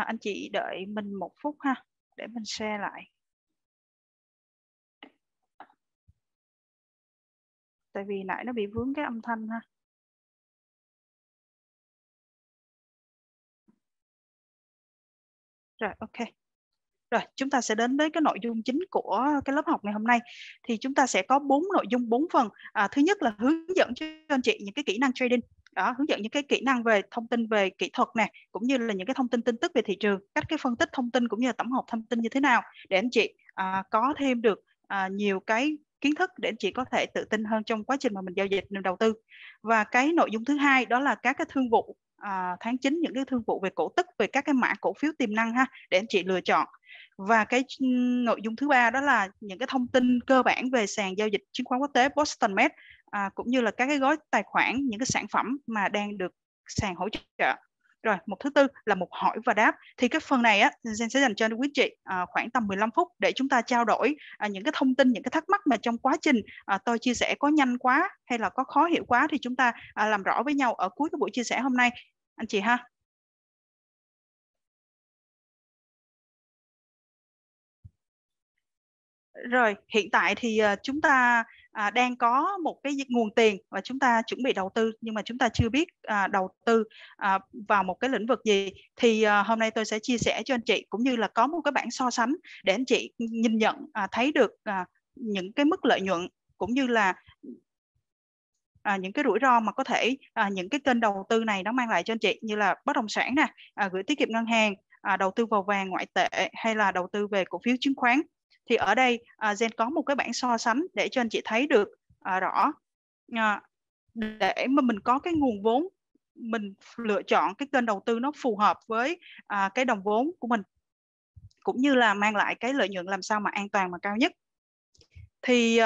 À, anh chị đợi mình một phút ha để mình share lại tại vì nãy nó bị vướng cái âm thanh ha rồi ok rồi chúng ta sẽ đến với cái nội dung chính của cái lớp học ngày hôm nay thì chúng ta sẽ có bốn nội dung bốn phần à, thứ nhất là hướng dẫn cho anh chị những cái kỹ năng trading đó hướng dẫn những cái kỹ năng về thông tin về kỹ thuật này cũng như là những cái thông tin tin tức về thị trường cách cái phân tích thông tin cũng như là tổng hợp thông tin như thế nào để anh chị à, có thêm được à, nhiều cái kiến thức để anh chị có thể tự tin hơn trong quá trình mà mình giao dịch mình đầu tư và cái nội dung thứ hai đó là các cái thương vụ à, tháng 9 những cái thương vụ về cổ tức về các cái mã cổ phiếu tiềm năng ha để anh chị lựa chọn và cái ừ, nội dung thứ ba đó là những cái thông tin cơ bản về sàn giao dịch chứng khoán quốc tế Boston Met à, cũng như là các cái gói tài khoản những cái sản phẩm mà đang được sàn hỗ trợ rồi một thứ tư là một hỏi và đáp thì cái phần này á Zen sẽ dành cho quý chị à, khoảng tầm 15 phút để chúng ta trao đổi à, những cái thông tin những cái thắc mắc mà trong quá trình à, tôi chia sẻ có nhanh quá hay là có khó hiểu quá thì chúng ta à, làm rõ với nhau ở cuối cái buổi chia sẻ hôm nay anh chị ha rồi hiện tại thì à, chúng ta à, đang có một cái nguồn tiền và chúng ta chuẩn bị đầu tư nhưng mà chúng ta chưa biết à, đầu tư à, vào một cái lĩnh vực gì thì à, hôm nay tôi sẽ chia sẻ cho anh chị cũng như là có một cái bảng so sánh để anh chị nhìn nhận à, thấy được à, những cái mức lợi nhuận cũng như là à, những cái rủi ro mà có thể à, những cái kênh đầu tư này nó mang lại cho anh chị như là bất động sản nè à, gửi tiết kiệm ngân hàng à, đầu tư vào vàng ngoại tệ hay là đầu tư về cổ phiếu chứng khoán thì ở đây gen à, có một cái bảng so sánh để cho anh chị thấy được à, rõ à, để mà mình có cái nguồn vốn mình lựa chọn cái kênh đầu tư nó phù hợp với cái đồng vốn của mình cũng như là mang lại cái lợi nhuận làm sao mà an toàn mà cao nhất thì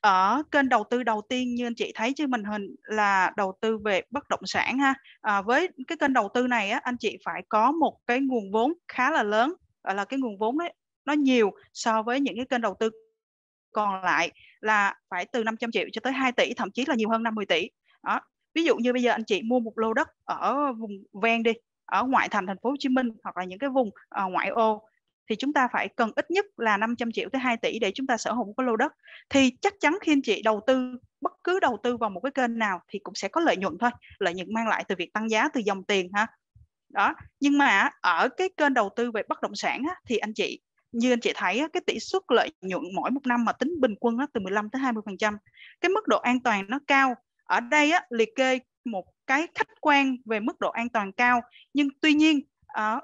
ở kênh đầu tư đầu tiên như anh chị thấy trên màn hình là đầu tư về bất động sản ha à, với cái kênh đầu tư này á, anh chị phải có một cái nguồn vốn khá là lớn gọi là cái nguồn vốn đấy nó nhiều so với những cái kênh đầu tư còn lại là phải từ 500 triệu cho tới 2 tỷ thậm chí là nhiều hơn 50 tỷ đó ví dụ như bây giờ anh chị mua một lô đất ở vùng ven đi ở ngoại thành thành phố Hồ Chí Minh hoặc là những cái vùng uh, ngoại ô thì chúng ta phải cần ít nhất là 500 triệu tới 2 tỷ để chúng ta sở hữu một cái lô đất thì chắc chắn khi anh chị đầu tư bất cứ đầu tư vào một cái kênh nào thì cũng sẽ có lợi nhuận thôi lợi nhuận mang lại từ việc tăng giá từ dòng tiền ha đó nhưng mà ở cái kênh đầu tư về bất động sản á, thì anh chị như anh chị thấy cái tỷ suất lợi nhuận mỗi một năm mà tính bình quân từ 15 tới 20 phần trăm cái mức độ an toàn nó cao ở đây liệt kê một cái khách quan về mức độ an toàn cao nhưng tuy nhiên ờ,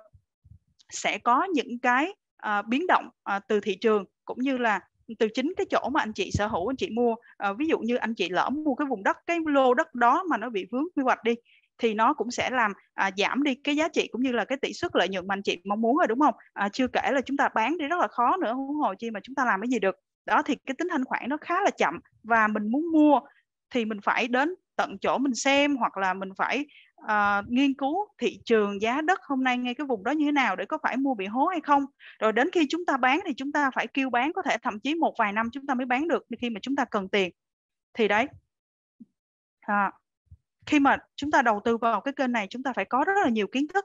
sẽ có những cái ờ, biến động ờ, từ thị trường cũng như là từ chính cái chỗ mà anh chị sở hữu anh chị mua ví dụ như anh chị lỡ mua cái vùng đất cái lô đất đó mà nó bị vướng quy hoạch đi thì nó cũng sẽ làm à, giảm đi cái giá trị cũng như là cái tỷ suất lợi nhuận mà anh chị mong muốn rồi đúng không à, chưa kể là chúng ta bán đi rất là khó nữa huống hồ chi mà chúng ta làm cái gì được đó thì cái tính thanh khoản nó khá là chậm và mình muốn mua thì mình phải đến tận chỗ mình xem hoặc là mình phải uh, nghiên cứu thị trường giá đất hôm nay ngay cái vùng đó như thế nào để có phải mua bị hố hay không rồi đến khi chúng ta bán thì chúng ta phải kêu bán có thể thậm chí một vài năm chúng ta mới bán được khi mà chúng ta cần tiền thì đấy à, khi mà chúng ta đầu tư vào cái kênh này chúng ta phải có rất là nhiều kiến thức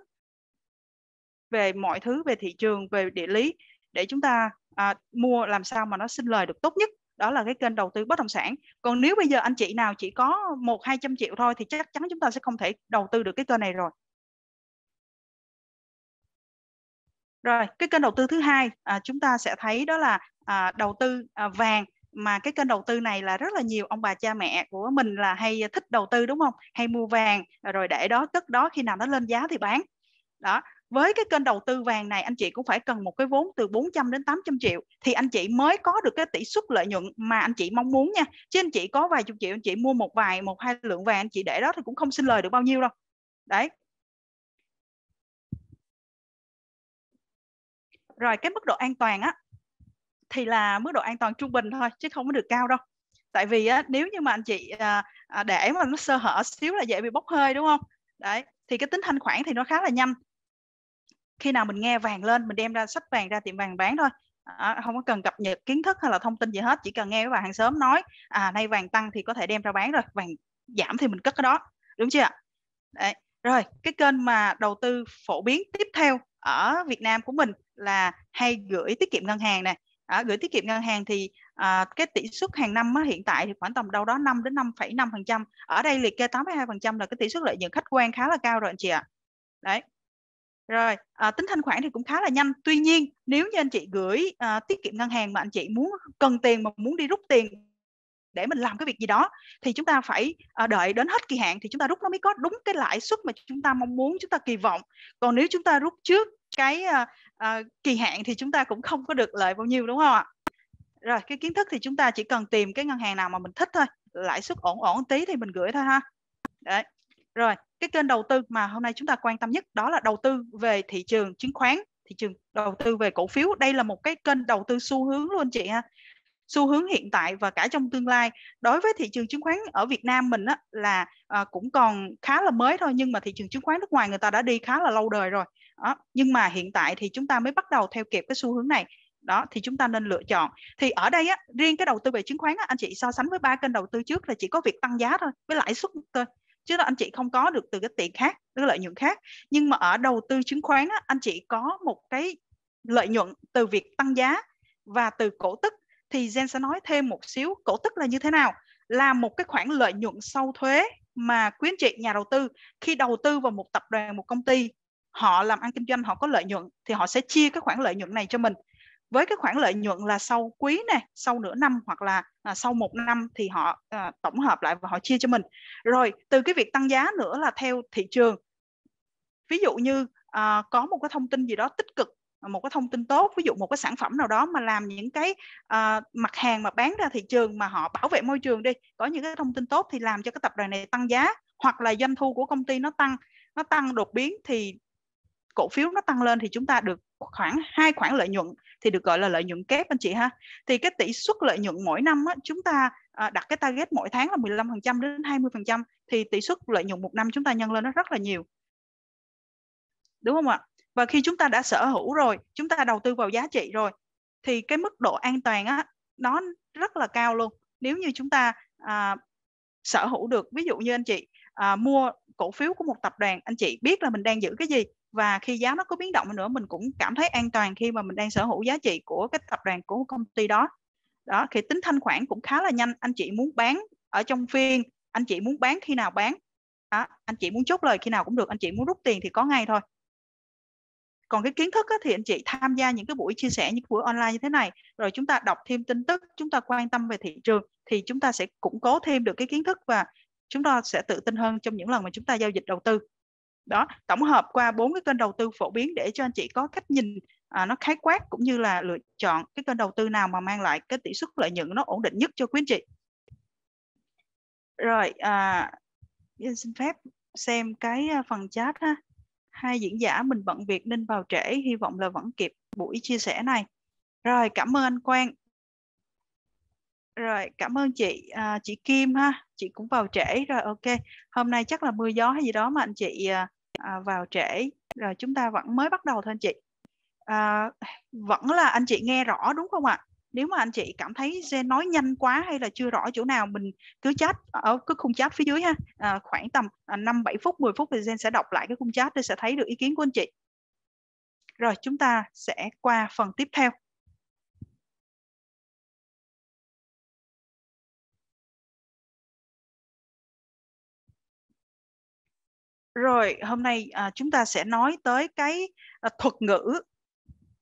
về mọi thứ về thị trường về địa lý để chúng ta à, mua làm sao mà nó sinh lời được tốt nhất đó là cái kênh đầu tư bất động sản còn nếu bây giờ anh chị nào chỉ có một hai trăm triệu thôi thì chắc chắn chúng ta sẽ không thể đầu tư được cái kênh này rồi rồi cái kênh đầu tư thứ hai à, chúng ta sẽ thấy đó là à, đầu tư à, vàng mà cái kênh đầu tư này là rất là nhiều ông bà cha mẹ của mình là hay thích đầu tư đúng không hay mua vàng rồi để đó cất đó khi nào nó lên giá thì bán đó với cái kênh đầu tư vàng này anh chị cũng phải cần một cái vốn từ 400 đến 800 triệu thì anh chị mới có được cái tỷ suất lợi nhuận mà anh chị mong muốn nha chứ anh chị có vài chục triệu anh chị mua một vài một hai lượng vàng anh chị để đó thì cũng không xin lời được bao nhiêu đâu đấy rồi cái mức độ an toàn á thì là mức độ an toàn trung bình thôi chứ không có được cao đâu tại vì á, nếu như mà anh chị à, à, để mà nó sơ hở xíu là dễ bị bốc hơi đúng không đấy thì cái tính thanh khoản thì nó khá là nhanh khi nào mình nghe vàng lên mình đem ra sách vàng ra tiệm vàng bán thôi à, không có cần cập nhật kiến thức hay là thông tin gì hết chỉ cần nghe với bà hàng xóm nói à nay vàng tăng thì có thể đem ra bán rồi vàng giảm thì mình cất cái đó đúng chưa đấy rồi cái kênh mà đầu tư phổ biến tiếp theo ở Việt Nam của mình là hay gửi tiết kiệm ngân hàng này à, gửi tiết kiệm ngân hàng thì à, cái tỷ suất hàng năm á, hiện tại thì khoảng tầm đâu đó 5 đến 5,5% ở đây liệt kê 82% là cái tỷ suất lợi nhuận khách quan khá là cao rồi anh chị ạ đấy rồi à, tính thanh khoản thì cũng khá là nhanh tuy nhiên nếu như anh chị gửi à, tiết kiệm ngân hàng mà anh chị muốn cần tiền mà muốn đi rút tiền để mình làm cái việc gì đó thì chúng ta phải à, đợi đến hết kỳ hạn thì chúng ta rút nó mới có đúng cái lãi suất mà chúng ta mong muốn chúng ta kỳ vọng còn nếu chúng ta rút trước cái à, uh, kỳ hạn thì chúng ta cũng không có được lợi bao nhiêu đúng không ạ rồi cái kiến thức thì chúng ta chỉ cần tìm cái ngân hàng nào mà mình thích thôi lãi suất ổn ổn tí thì mình gửi thôi ha đấy rồi cái kênh đầu tư mà hôm nay chúng ta quan tâm nhất đó là đầu tư về thị trường chứng khoán thị trường đầu tư về cổ phiếu đây là một cái kênh đầu tư xu hướng luôn chị ha xu hướng hiện tại và cả trong tương lai đối với thị trường chứng khoán ở Việt Nam mình á, là à, cũng còn khá là mới thôi nhưng mà thị trường chứng khoán nước ngoài người ta đã đi khá là lâu đời rồi đó. nhưng mà hiện tại thì chúng ta mới bắt đầu theo kịp cái xu hướng này đó thì chúng ta nên lựa chọn thì ở đây á riêng cái đầu tư về chứng khoán á, anh chị so sánh với ba kênh đầu tư trước là chỉ có việc tăng giá thôi với lãi suất thôi chứ là anh chị không có được từ cái tiền khác cái lợi nhuận khác nhưng mà ở đầu tư chứng khoán á, anh chị có một cái lợi nhuận từ việc tăng giá và từ cổ tức thì Gen sẽ nói thêm một xíu cổ tức là như thế nào là một cái khoản lợi nhuận sau thuế mà quý anh chị nhà đầu tư khi đầu tư vào một tập đoàn một công ty họ làm ăn kinh doanh họ có lợi nhuận thì họ sẽ chia cái khoản lợi nhuận này cho mình với cái khoản lợi nhuận là sau quý này sau nửa năm hoặc là à, sau một năm thì họ à, tổng hợp lại và họ chia cho mình rồi từ cái việc tăng giá nữa là theo thị trường ví dụ như à, có một cái thông tin gì đó tích cực một cái thông tin tốt ví dụ một cái sản phẩm nào đó mà làm những cái uh, mặt hàng mà bán ra thị trường mà họ bảo vệ môi trường đi có những cái thông tin tốt thì làm cho cái tập đoàn này tăng giá hoặc là doanh thu của công ty nó tăng nó tăng đột biến thì cổ phiếu nó tăng lên thì chúng ta được khoảng hai khoản lợi nhuận thì được gọi là lợi nhuận kép anh chị ha. Thì cái tỷ suất lợi nhuận mỗi năm á, chúng ta à, đặt cái target mỗi tháng là 15% đến 20% thì tỷ suất lợi nhuận một năm chúng ta nhân lên nó rất là nhiều. Đúng không ạ? Và khi chúng ta đã sở hữu rồi, chúng ta đầu tư vào giá trị rồi thì cái mức độ an toàn á nó rất là cao luôn. Nếu như chúng ta à, sở hữu được ví dụ như anh chị à, mua cổ phiếu của một tập đoàn anh chị biết là mình đang giữ cái gì và khi giá nó có biến động nữa mình cũng cảm thấy an toàn khi mà mình đang sở hữu giá trị của cái tập đoàn của công ty đó đó thì tính thanh khoản cũng khá là nhanh anh chị muốn bán ở trong phiên anh chị muốn bán khi nào bán đó, anh chị muốn chốt lời khi nào cũng được anh chị muốn rút tiền thì có ngay thôi còn cái kiến thức á, thì anh chị tham gia những cái buổi chia sẻ những buổi online như thế này rồi chúng ta đọc thêm tin tức chúng ta quan tâm về thị trường thì chúng ta sẽ củng cố thêm được cái kiến thức và chúng ta sẽ tự tin hơn trong những lần mà chúng ta giao dịch đầu tư đó tổng hợp qua bốn cái kênh đầu tư phổ biến để cho anh chị có cách nhìn à, nó khái quát cũng như là lựa chọn cái kênh đầu tư nào mà mang lại cái tỷ suất lợi nhuận nó ổn định nhất cho quý anh chị rồi à, xin phép xem cái à, phần chat ha hai diễn giả mình bận việc nên vào trễ hy vọng là vẫn kịp buổi chia sẻ này rồi cảm ơn anh Quang rồi cảm ơn chị à, chị Kim ha chị cũng vào trễ rồi ok hôm nay chắc là mưa gió hay gì đó mà anh chị à, à, vào trễ rồi chúng ta vẫn mới bắt đầu thôi anh chị à, vẫn là anh chị nghe rõ đúng không ạ nếu mà anh chị cảm thấy xe nói nhanh quá hay là chưa rõ chỗ nào mình cứ chat ở cứ khung chat phía dưới ha à, khoảng tầm à, năm bảy phút 10 phút thì Gen sẽ đọc lại cái khung chat để sẽ thấy được ý kiến của anh chị rồi chúng ta sẽ qua phần tiếp theo Rồi, hôm nay à, chúng ta sẽ nói tới cái à, thuật ngữ.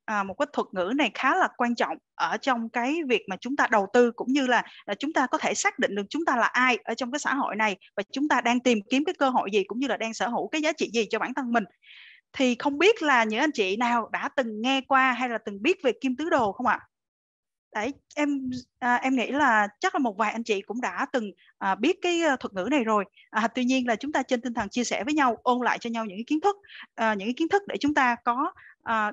À, một cái thuật ngữ này khá là quan trọng ở trong cái việc mà chúng ta đầu tư cũng như là, là chúng ta có thể xác định được chúng ta là ai ở trong cái xã hội này và chúng ta đang tìm kiếm cái cơ hội gì cũng như là đang sở hữu cái giá trị gì cho bản thân mình. Thì không biết là những anh chị nào đã từng nghe qua hay là từng biết về kim tứ đồ không ạ? À? đấy em à, em nghĩ là chắc là một vài anh chị cũng đã từng à, biết cái ờ, thuật ngữ này rồi à, tuy nhiên là chúng ta trên tinh thần chia sẻ với nhau ôn lại cho nhau những cái kiến thức à, những cái kiến thức để chúng ta có à,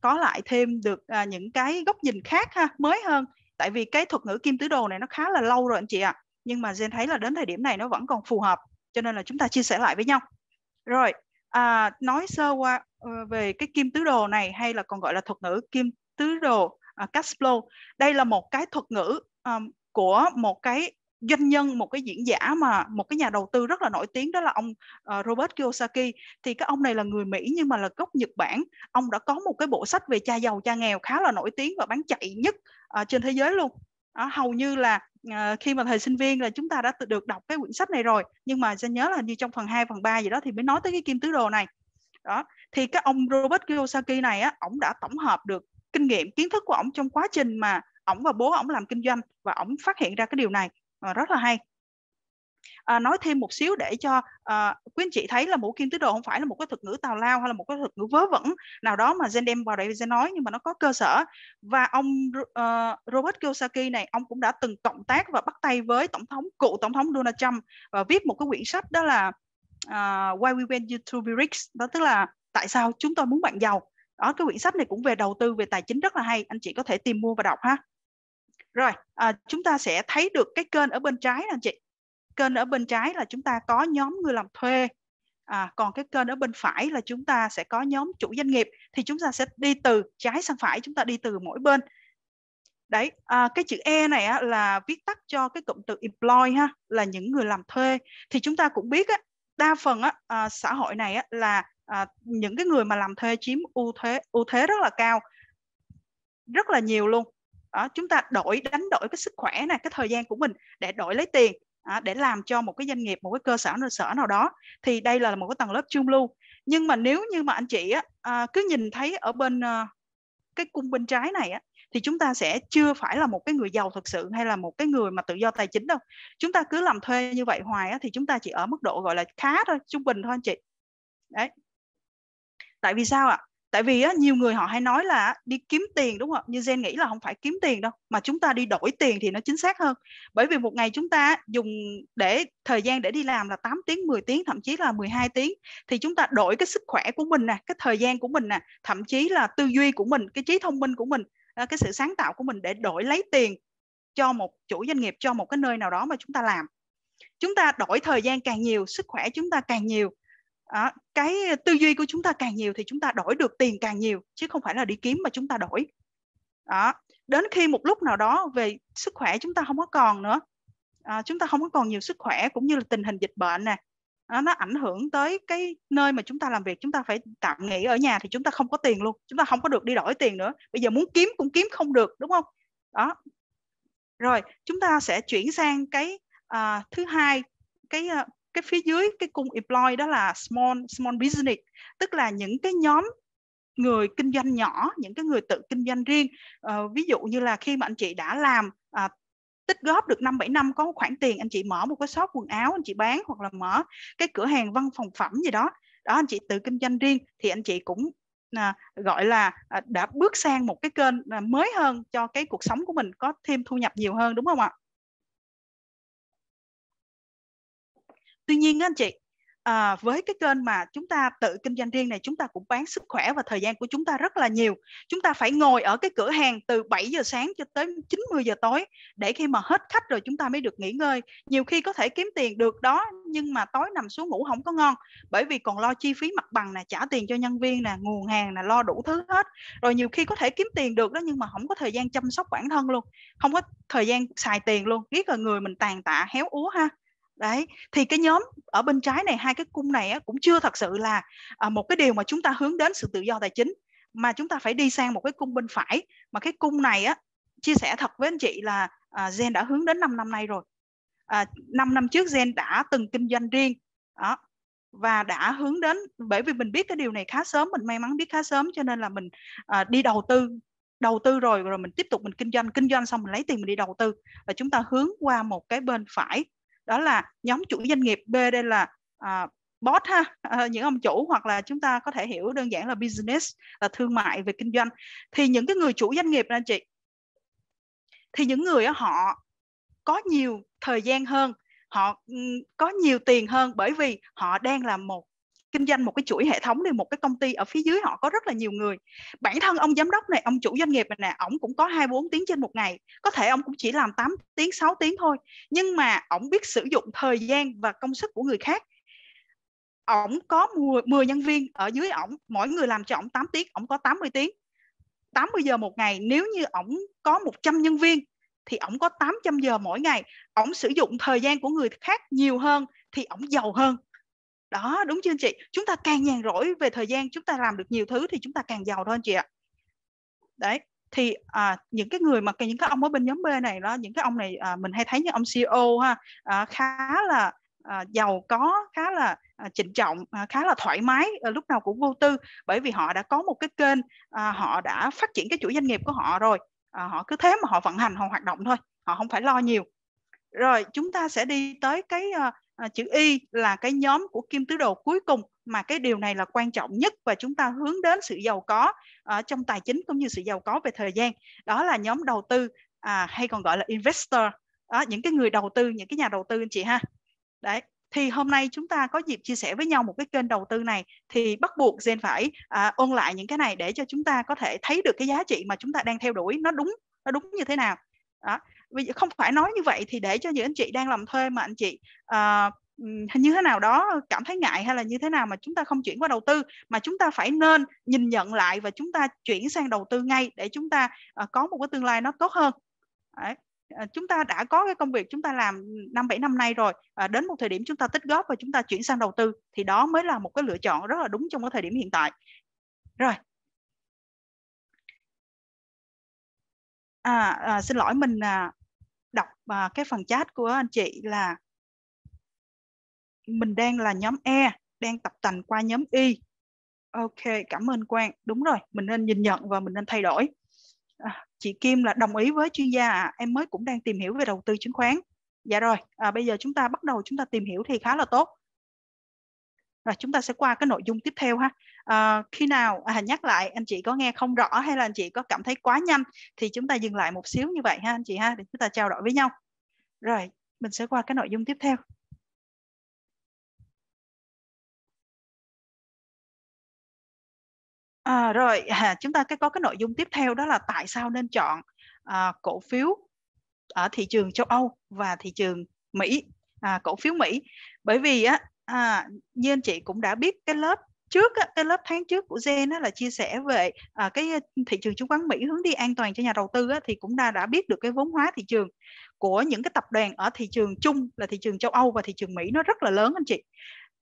có lại thêm được à, những cái góc nhìn khác ha mới hơn tại vì cái thuật ngữ kim tứ đồ này nó khá là lâu rồi anh chị ạ à. nhưng mà Jen thấy là đến thời điểm này nó vẫn còn phù hợp cho nên là chúng ta chia sẻ lại với nhau rồi à, nói sơ qua về cái kim tứ đồ này hay là còn gọi là thuật ngữ kim tứ đồ uh, cash flow đây là một cái thuật ngữ um, của một cái doanh nhân một cái diễn giả mà một cái nhà đầu tư rất là nổi tiếng đó là ông uh, Robert Kiyosaki thì cái ông này là người Mỹ nhưng mà là gốc Nhật Bản ông đã có một cái bộ sách về cha giàu cha nghèo khá là nổi tiếng và bán chạy nhất uh, trên thế giới luôn đó, hầu như là uh, khi mà thời sinh viên là chúng ta đã được đọc cái quyển sách này rồi nhưng mà sẽ nhớ là như trong phần 2, phần 3 gì đó thì mới nói tới cái kim tứ đồ này đó thì cái ông Robert Kiyosaki này á ổng đã tổng hợp được kinh nghiệm kiến thức của ổng trong quá trình mà ổng và bố ổng làm kinh doanh và ổng phát hiện ra cái điều này à, rất là hay à, nói thêm một xíu để cho à, quý anh chị thấy là mũ kim tứ đồ không phải là một cái thuật ngữ tào lao hay là một cái thuật ngữ vớ vẩn nào đó mà Zen đem vào đây Zen nói nhưng mà nó có cơ sở và ông uh, Robert Kiyosaki này ông cũng đã từng cộng tác và bắt tay với tổng thống cựu tổng thống Donald Trump và viết một cái quyển sách đó là uh, Why We Want You to Be Rich đó tức là tại sao chúng tôi muốn bạn giàu đó cái quyển sách này cũng về đầu tư về tài chính rất là hay anh chị có thể tìm mua và đọc ha rồi à, chúng ta sẽ thấy được cái kênh ở bên trái nè anh chị kênh ở bên trái là chúng ta có nhóm người làm thuê à, còn cái kênh ở bên phải là chúng ta sẽ có nhóm chủ doanh nghiệp thì chúng ta sẽ đi từ trái sang phải chúng ta đi từ mỗi bên đấy à, cái chữ e này á, là viết tắt cho cái cụm từ employ ha là những người làm thuê thì chúng ta cũng biết á, đa phần á, à, xã hội này á, là à, những cái người mà làm thuê chiếm ưu thế ưu thế rất là cao rất là nhiều luôn đó, chúng ta đổi đánh đổi cái sức khỏe này cái thời gian của mình để đổi lấy tiền à, để làm cho một cái doanh nghiệp một cái cơ sở nơi sở nào đó thì đây là một cái tầng lớp trung lưu nhưng mà nếu như mà anh chị á, à, cứ nhìn thấy ở bên à, cái cung bên trái này á, thì chúng ta sẽ chưa phải là một cái người giàu thực sự hay là một cái người mà tự do tài chính đâu chúng ta cứ làm thuê như vậy hoài á, thì chúng ta chỉ ở mức độ gọi là khá thôi trung bình thôi anh chị đấy tại vì sao ạ tại vì á, nhiều người họ hay nói là đi kiếm tiền đúng không như gen nghĩ là không phải kiếm tiền đâu mà chúng ta đi đổi tiền thì nó chính xác hơn bởi vì một ngày chúng ta dùng để thời gian để đi làm là 8 tiếng 10 tiếng thậm chí là 12 tiếng thì chúng ta đổi cái sức khỏe của mình nè cái thời gian của mình nè thậm chí là tư duy của mình cái trí thông minh của mình à, cái sự sáng tạo của mình để đổi lấy tiền cho một chủ doanh nghiệp cho một cái nơi nào đó mà chúng ta làm chúng ta đổi thời gian càng nhiều sức khỏe chúng ta càng nhiều à, cái tư duy của chúng ta càng nhiều thì chúng ta đổi được tiền càng nhiều chứ không phải là đi kiếm mà chúng ta đổi đó đến khi một lúc nào đó về sức khỏe chúng ta không có còn nữa à, chúng ta không có còn nhiều sức khỏe cũng như là tình hình dịch bệnh nè à, nó ảnh hưởng tới cái nơi mà chúng ta làm việc chúng ta phải tạm nghỉ ở nhà thì chúng ta không có tiền luôn chúng ta không có được đi đổi tiền nữa bây giờ muốn kiếm cũng kiếm không được đúng không đó rồi chúng ta sẽ chuyển sang cái à, thứ hai cái cái phía dưới cái cung employ đó là small small business tức là những cái nhóm người kinh doanh nhỏ những cái người tự kinh doanh riêng à, ví dụ như là khi mà anh chị đã làm à, tích góp được năm bảy năm có một khoản tiền anh chị mở một cái shop quần áo anh chị bán hoặc là mở cái cửa hàng văn phòng phẩm gì đó đó anh chị tự kinh doanh riêng thì anh chị cũng à, gọi là à, đã bước sang một cái kênh à, mới hơn cho cái cuộc sống của mình có thêm thu nhập nhiều hơn đúng không ạ tuy nhiên anh chị à, với cái kênh mà chúng ta tự kinh doanh riêng này chúng ta cũng bán sức khỏe và thời gian của chúng ta rất là nhiều chúng ta phải ngồi ở cái cửa hàng từ 7 giờ sáng cho tới 90 giờ tối để khi mà hết khách rồi chúng ta mới được nghỉ ngơi nhiều khi có thể kiếm tiền được đó nhưng mà tối nằm xuống ngủ không có ngon bởi vì còn lo chi phí mặt bằng nè trả tiền cho nhân viên nè nguồn hàng nè lo đủ thứ hết rồi nhiều khi có thể kiếm tiền được đó nhưng mà không có thời gian chăm sóc bản thân luôn không có thời gian xài tiền luôn biết là người mình tàn tạ héo úa ha đấy thì cái nhóm ở bên trái này hai cái cung này cũng chưa thật sự là à, một cái điều mà chúng ta hướng đến sự tự do tài chính mà chúng ta phải đi sang một cái cung bên phải mà cái cung này á chia sẻ thật với anh chị là à, Gen đã hướng đến 5 năm nay rồi à, 5 năm trước Gen đã từng kinh doanh riêng đó và đã hướng đến bởi vì mình biết cái điều này khá sớm mình may mắn biết khá sớm cho nên là mình à, đi đầu tư đầu tư rồi rồi mình tiếp tục mình kinh doanh kinh doanh xong mình lấy tiền mình đi đầu tư và chúng ta hướng qua một cái bên phải đó là nhóm chủ doanh nghiệp b đây là à, boss ha à, những ông chủ hoặc là chúng ta có thể hiểu đơn giản là business là thương mại về kinh doanh thì những cái người chủ doanh nghiệp anh chị thì những người họ có nhiều thời gian hơn họ có nhiều tiền hơn bởi vì họ đang là một kinh doanh một cái chuỗi hệ thống đi một cái công ty ở phía dưới họ có rất là nhiều người bản thân ông giám đốc này ông chủ doanh nghiệp này nè ổng cũng có hai bốn tiếng trên một ngày có thể ông cũng chỉ làm 8 tiếng 6 tiếng thôi nhưng mà ổng biết sử dụng thời gian và công sức của người khác ổng có 10, 10 nhân viên ở dưới ổng mỗi người làm cho ổng 8 tiếng ổng có 80 tiếng 80 giờ một ngày nếu như ổng có 100 nhân viên thì ổng có 800 giờ mỗi ngày ổng sử dụng thời gian của người khác nhiều hơn thì ổng giàu hơn đó đúng chưa anh chị chúng ta càng nhàn rỗi về thời gian chúng ta làm được nhiều thứ thì chúng ta càng giàu thôi anh chị ạ đấy thì à, những cái người mà những cái ông ở bên nhóm B này đó những cái ông này à, mình hay thấy như ông CEO ha à, khá là à, giàu có khá là à, trịnh trọng à, khá là thoải mái à, lúc nào cũng vô tư bởi vì họ đã có một cái kênh à, họ đã phát triển cái chuỗi doanh nghiệp của họ rồi à, họ cứ thế mà họ vận hành họ hoạt động thôi họ không phải lo nhiều rồi chúng ta sẽ đi tới cái à, À, chữ y là cái nhóm của kim tứ đồ cuối cùng mà cái điều này là quan trọng nhất và chúng ta hướng đến sự giàu có ở trong tài chính cũng như sự giàu có về thời gian đó là nhóm đầu tư à, hay còn gọi là investor đó, những cái người đầu tư những cái nhà đầu tư anh chị ha đấy thì hôm nay chúng ta có dịp chia sẻ với nhau một cái kênh đầu tư này thì bắt buộc Zen phải à, ôn lại những cái này để cho chúng ta có thể thấy được cái giá trị mà chúng ta đang theo đuổi nó đúng nó đúng như thế nào đó vì giờ không phải nói như vậy thì để cho những anh chị đang làm thuê mà anh chị uh, như thế nào đó cảm thấy ngại hay là như thế nào mà chúng ta không chuyển qua đầu tư mà chúng ta phải nên nhìn nhận lại và chúng ta chuyển sang đầu tư ngay để chúng ta ờ, có một cái tương lai nó tốt hơn Đấy. Ờ, chúng ta đã có cái công việc chúng ta làm năm bảy năm nay rồi đến một thời điểm chúng ta tích góp và chúng ta chuyển sang đầu tư thì đó mới là một cái lựa chọn rất là đúng trong cái thời điểm hiện tại rồi à, à xin lỗi mình à, đọc uh, cái phần chat của anh chị là mình đang là nhóm E, đang tập tành qua nhóm Y. Ok, cảm ơn Quang. Đúng rồi, mình nên nhìn nhận và mình nên thay đổi. À, chị Kim là đồng ý với chuyên gia à, em mới cũng đang tìm hiểu về đầu tư chứng khoán. Dạ rồi, à, bây giờ chúng ta bắt đầu chúng ta tìm hiểu thì khá là tốt. Rồi chúng ta sẽ qua cái nội dung tiếp theo ha. Ờ, khi nào à, nhắc lại anh chị có nghe không rõ hay là anh chị có cảm thấy quá nhanh thì chúng ta dừng lại một xíu như vậy ha anh chị ha để chúng ta trao đổi với nhau rồi mình sẽ qua cái nội dung tiếp theo À, rồi à, chúng ta cái có cái nội dung tiếp theo đó là tại sao nên chọn à, cổ phiếu ở thị trường châu Âu và thị trường Mỹ à, cổ phiếu Mỹ bởi vì á à, như anh chị cũng đã biết cái lớp trước cái lớp tháng trước của Gen á, là chia sẻ về à, cái thị trường chứng khoán Mỹ hướng đi an toàn cho nhà đầu tư thì cũng đã đã biết được cái vốn hóa thị trường của những cái tập đoàn ở thị trường chung là thị trường châu Âu và thị trường Mỹ nó rất là lớn anh chị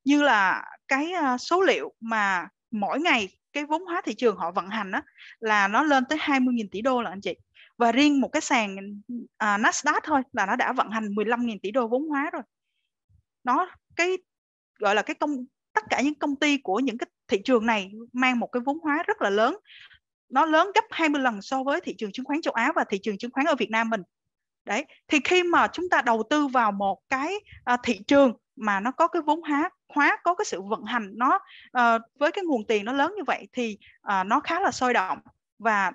như là cái số liệu mà mỗi ngày cái vốn hóa thị trường họ vận hành đó là nó lên tới 20.000 tỷ đô là anh chị và riêng một cái sàn à, Nasdaq thôi là nó đã vận hành 15.000 tỷ đô vốn hóa rồi nó cái gọi là cái công tất cả những công ty của những cái thị trường này mang một cái vốn hóa rất là lớn nó lớn gấp 20 lần so với thị trường chứng khoán châu Á và thị trường chứng khoán ở Việt Nam mình đấy thì khi mà chúng ta đầu tư vào một cái à, thị trường mà nó có cái vốn hóa hóa có cái sự vận hành nó à, với cái nguồn tiền nó lớn như vậy thì à, nó khá là sôi động và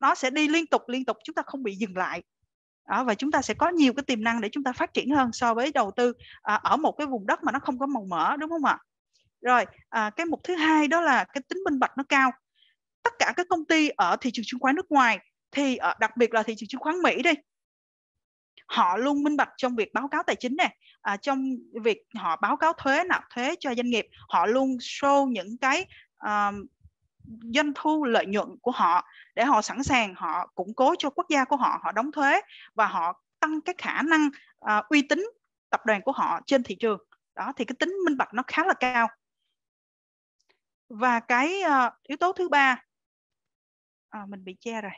nó sẽ đi liên tục liên tục chúng ta không bị dừng lại à, và chúng ta sẽ có nhiều cái tiềm năng để chúng ta phát triển hơn so với đầu tư à, ở một cái vùng đất mà nó không có màu mỡ đúng không ạ rồi à, cái mục thứ hai đó là cái tính minh bạch nó cao tất cả các công ty ở thị trường chứng khoán nước ngoài thì ở, ờ, đặc biệt là thị trường chứng khoán Mỹ đi họ luôn minh bạch trong việc báo cáo tài chính này à, trong việc họ báo cáo thuế nạp thuế cho doanh nghiệp họ luôn show những cái um, doanh thu lợi nhuận của họ để họ sẵn sàng họ củng cố cho quốc gia của họ họ đóng thuế và họ tăng cái khả năng uh, uy tín tập đoàn của họ trên thị trường đó thì cái tính minh bạch nó khá là cao và cái uh, yếu tố thứ ba à, mình bị che rồi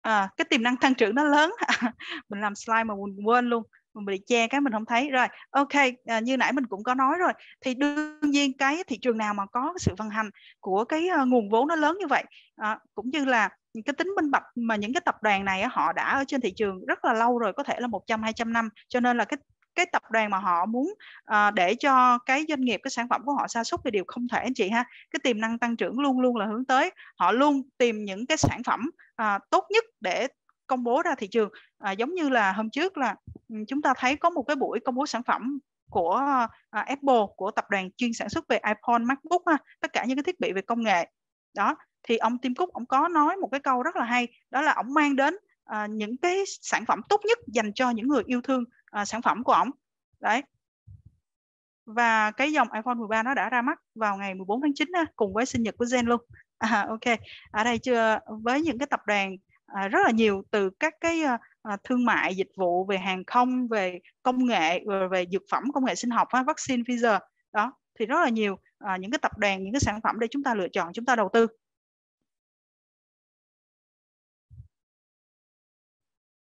à, cái tiềm năng tăng trưởng nó lớn mình làm slide mà mình quên luôn mình bị che cái mình không thấy rồi ok à, như nãy mình cũng có nói rồi thì đương nhiên cái thị trường nào mà có sự vận hành của cái uh, nguồn vốn nó lớn như vậy à, cũng như là cái tính minh bạch mà những cái tập đoàn này họ đã ở trên thị trường rất là lâu rồi có thể là 100 200 năm cho nên là cái cái tập đoàn mà họ muốn à, để cho cái doanh nghiệp cái sản phẩm của họ sa sút thì điều không thể anh chị ha cái tiềm năng tăng trưởng luôn luôn là hướng tới họ luôn tìm những cái sản phẩm à, tốt nhất để công bố ra thị trường à, giống như là hôm trước là ừ, chúng ta thấy có một cái buổi công bố sản phẩm của à, Apple của tập đoàn chuyên sản xuất về iPhone, MacBook ha, tất cả những cái thiết bị về công nghệ đó thì ông Tim Cook ông có nói một cái câu rất là hay đó là ông mang đến à, những cái sản phẩm tốt nhất dành cho những người yêu thương à, sản phẩm của ông đấy và cái dòng iPhone 13 nó đã ra mắt vào ngày 14 tháng 9 ha, cùng với sinh nhật của Gen luôn à, ok ở đây chưa với những cái tập đoàn à, rất là nhiều từ các cái à, à, thương mại dịch vụ về hàng không về công nghệ về, về dược phẩm công nghệ sinh học á, vaccine Pfizer đó thì rất là nhiều à, những cái tập đoàn những cái sản phẩm để chúng ta lựa chọn chúng ta đầu tư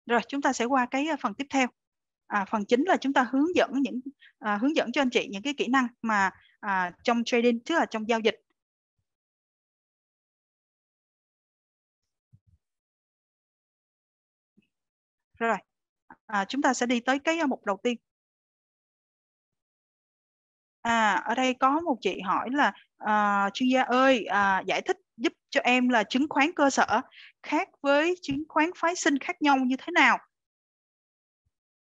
rồi chúng ta sẽ qua cái à, phần tiếp theo à, phần chính là chúng ta hướng dẫn những à, hướng dẫn cho anh chị những cái kỹ năng mà à, trong trading tức là trong giao dịch Rồi, à, chúng ta sẽ đi tới cái ờ, mục đầu tiên. À, ở đây có một chị hỏi là à, chuyên gia ơi à, giải thích giúp cho em là chứng khoán cơ sở khác với chứng khoán phái sinh khác nhau như thế nào?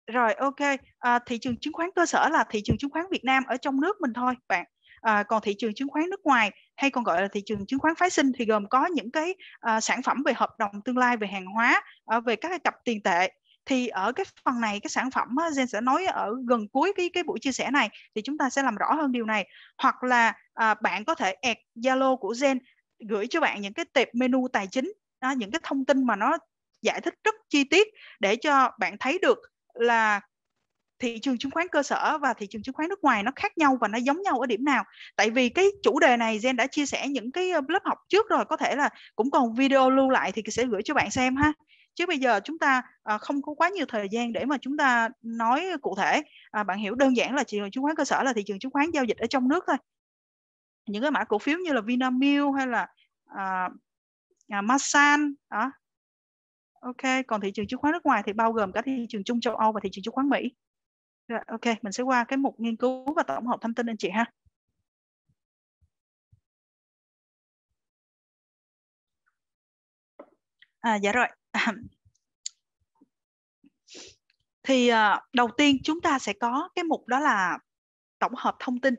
Rồi ok, à, thị trường chứng khoán cơ sở là thị trường chứng khoán Việt Nam ở trong nước mình thôi bạn à, còn thị trường chứng khoán nước ngoài hay còn gọi là thị trường chứng khoán phái sinh thì gồm có những cái à, sản phẩm về hợp đồng tương lai về hàng hóa à, về các cái cặp tiền tệ thì ở cái phần này cái sản phẩm á, sẽ nói ở gần cuối cái cái buổi chia sẻ này thì chúng ta sẽ làm rõ hơn điều này hoặc là à, bạn có thể add Zalo của Jen gửi cho bạn những cái tệp menu tài chính à, những cái thông tin mà nó giải thích rất chi tiết để cho bạn thấy được là thị trường chứng khoán cơ sở và thị trường chứng khoán nước ngoài nó khác nhau và nó giống nhau ở điểm nào tại vì cái chủ đề này Gen đã chia sẻ những cái lớp học trước rồi có thể là cũng còn video lưu lại thì sẽ gửi cho bạn xem ha chứ bây giờ chúng ta à, không có quá nhiều thời gian để mà chúng ta nói cụ thể à, bạn hiểu đơn giản là thị trường chứng khoán cơ sở là thị trường chứng khoán giao dịch ở trong nước thôi những cái mã cổ phiếu như là Vinamilk hay là à, à Masan đó ok còn thị trường chứng khoán nước ngoài thì bao gồm cả thị trường chung châu Âu và thị trường chứng khoán Mỹ rồi, ok, mình sẽ qua cái mục nghiên cứu và tổng hợp thông tin anh chị ha. À, dạ rồi. Thì à, đầu tiên chúng ta sẽ có cái mục đó là tổng hợp thông tin.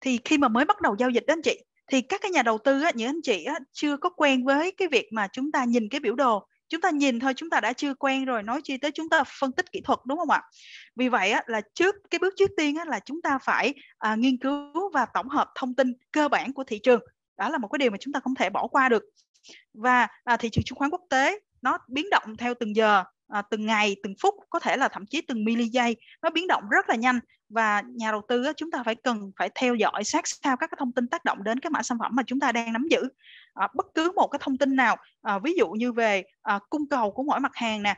Thì khi mà mới bắt đầu giao dịch đó anh chị, thì các cái nhà đầu tư á, những anh chị á, chưa có quen với cái việc mà chúng ta nhìn cái biểu đồ chúng ta nhìn thôi chúng ta đã chưa quen rồi nói chi tới chúng ta phân tích kỹ thuật đúng không ạ vì vậy á, là trước cái bước trước tiên á, là chúng ta phải à, nghiên cứu và tổng hợp thông tin cơ bản của thị trường đó là một cái điều mà chúng ta không thể bỏ qua được và à, thị trường chứng khoán quốc tế nó biến động theo từng giờ à, từng ngày từng phút có thể là thậm chí từng mili giây nó biến động rất là nhanh và nhà đầu tư á, chúng ta phải cần phải theo dõi sát sao các cái thông tin tác động đến cái mã sản phẩm mà chúng ta đang nắm giữ à, bất cứ một cái thông tin nào à, ví dụ như về à, cung cầu của mỗi mặt hàng nè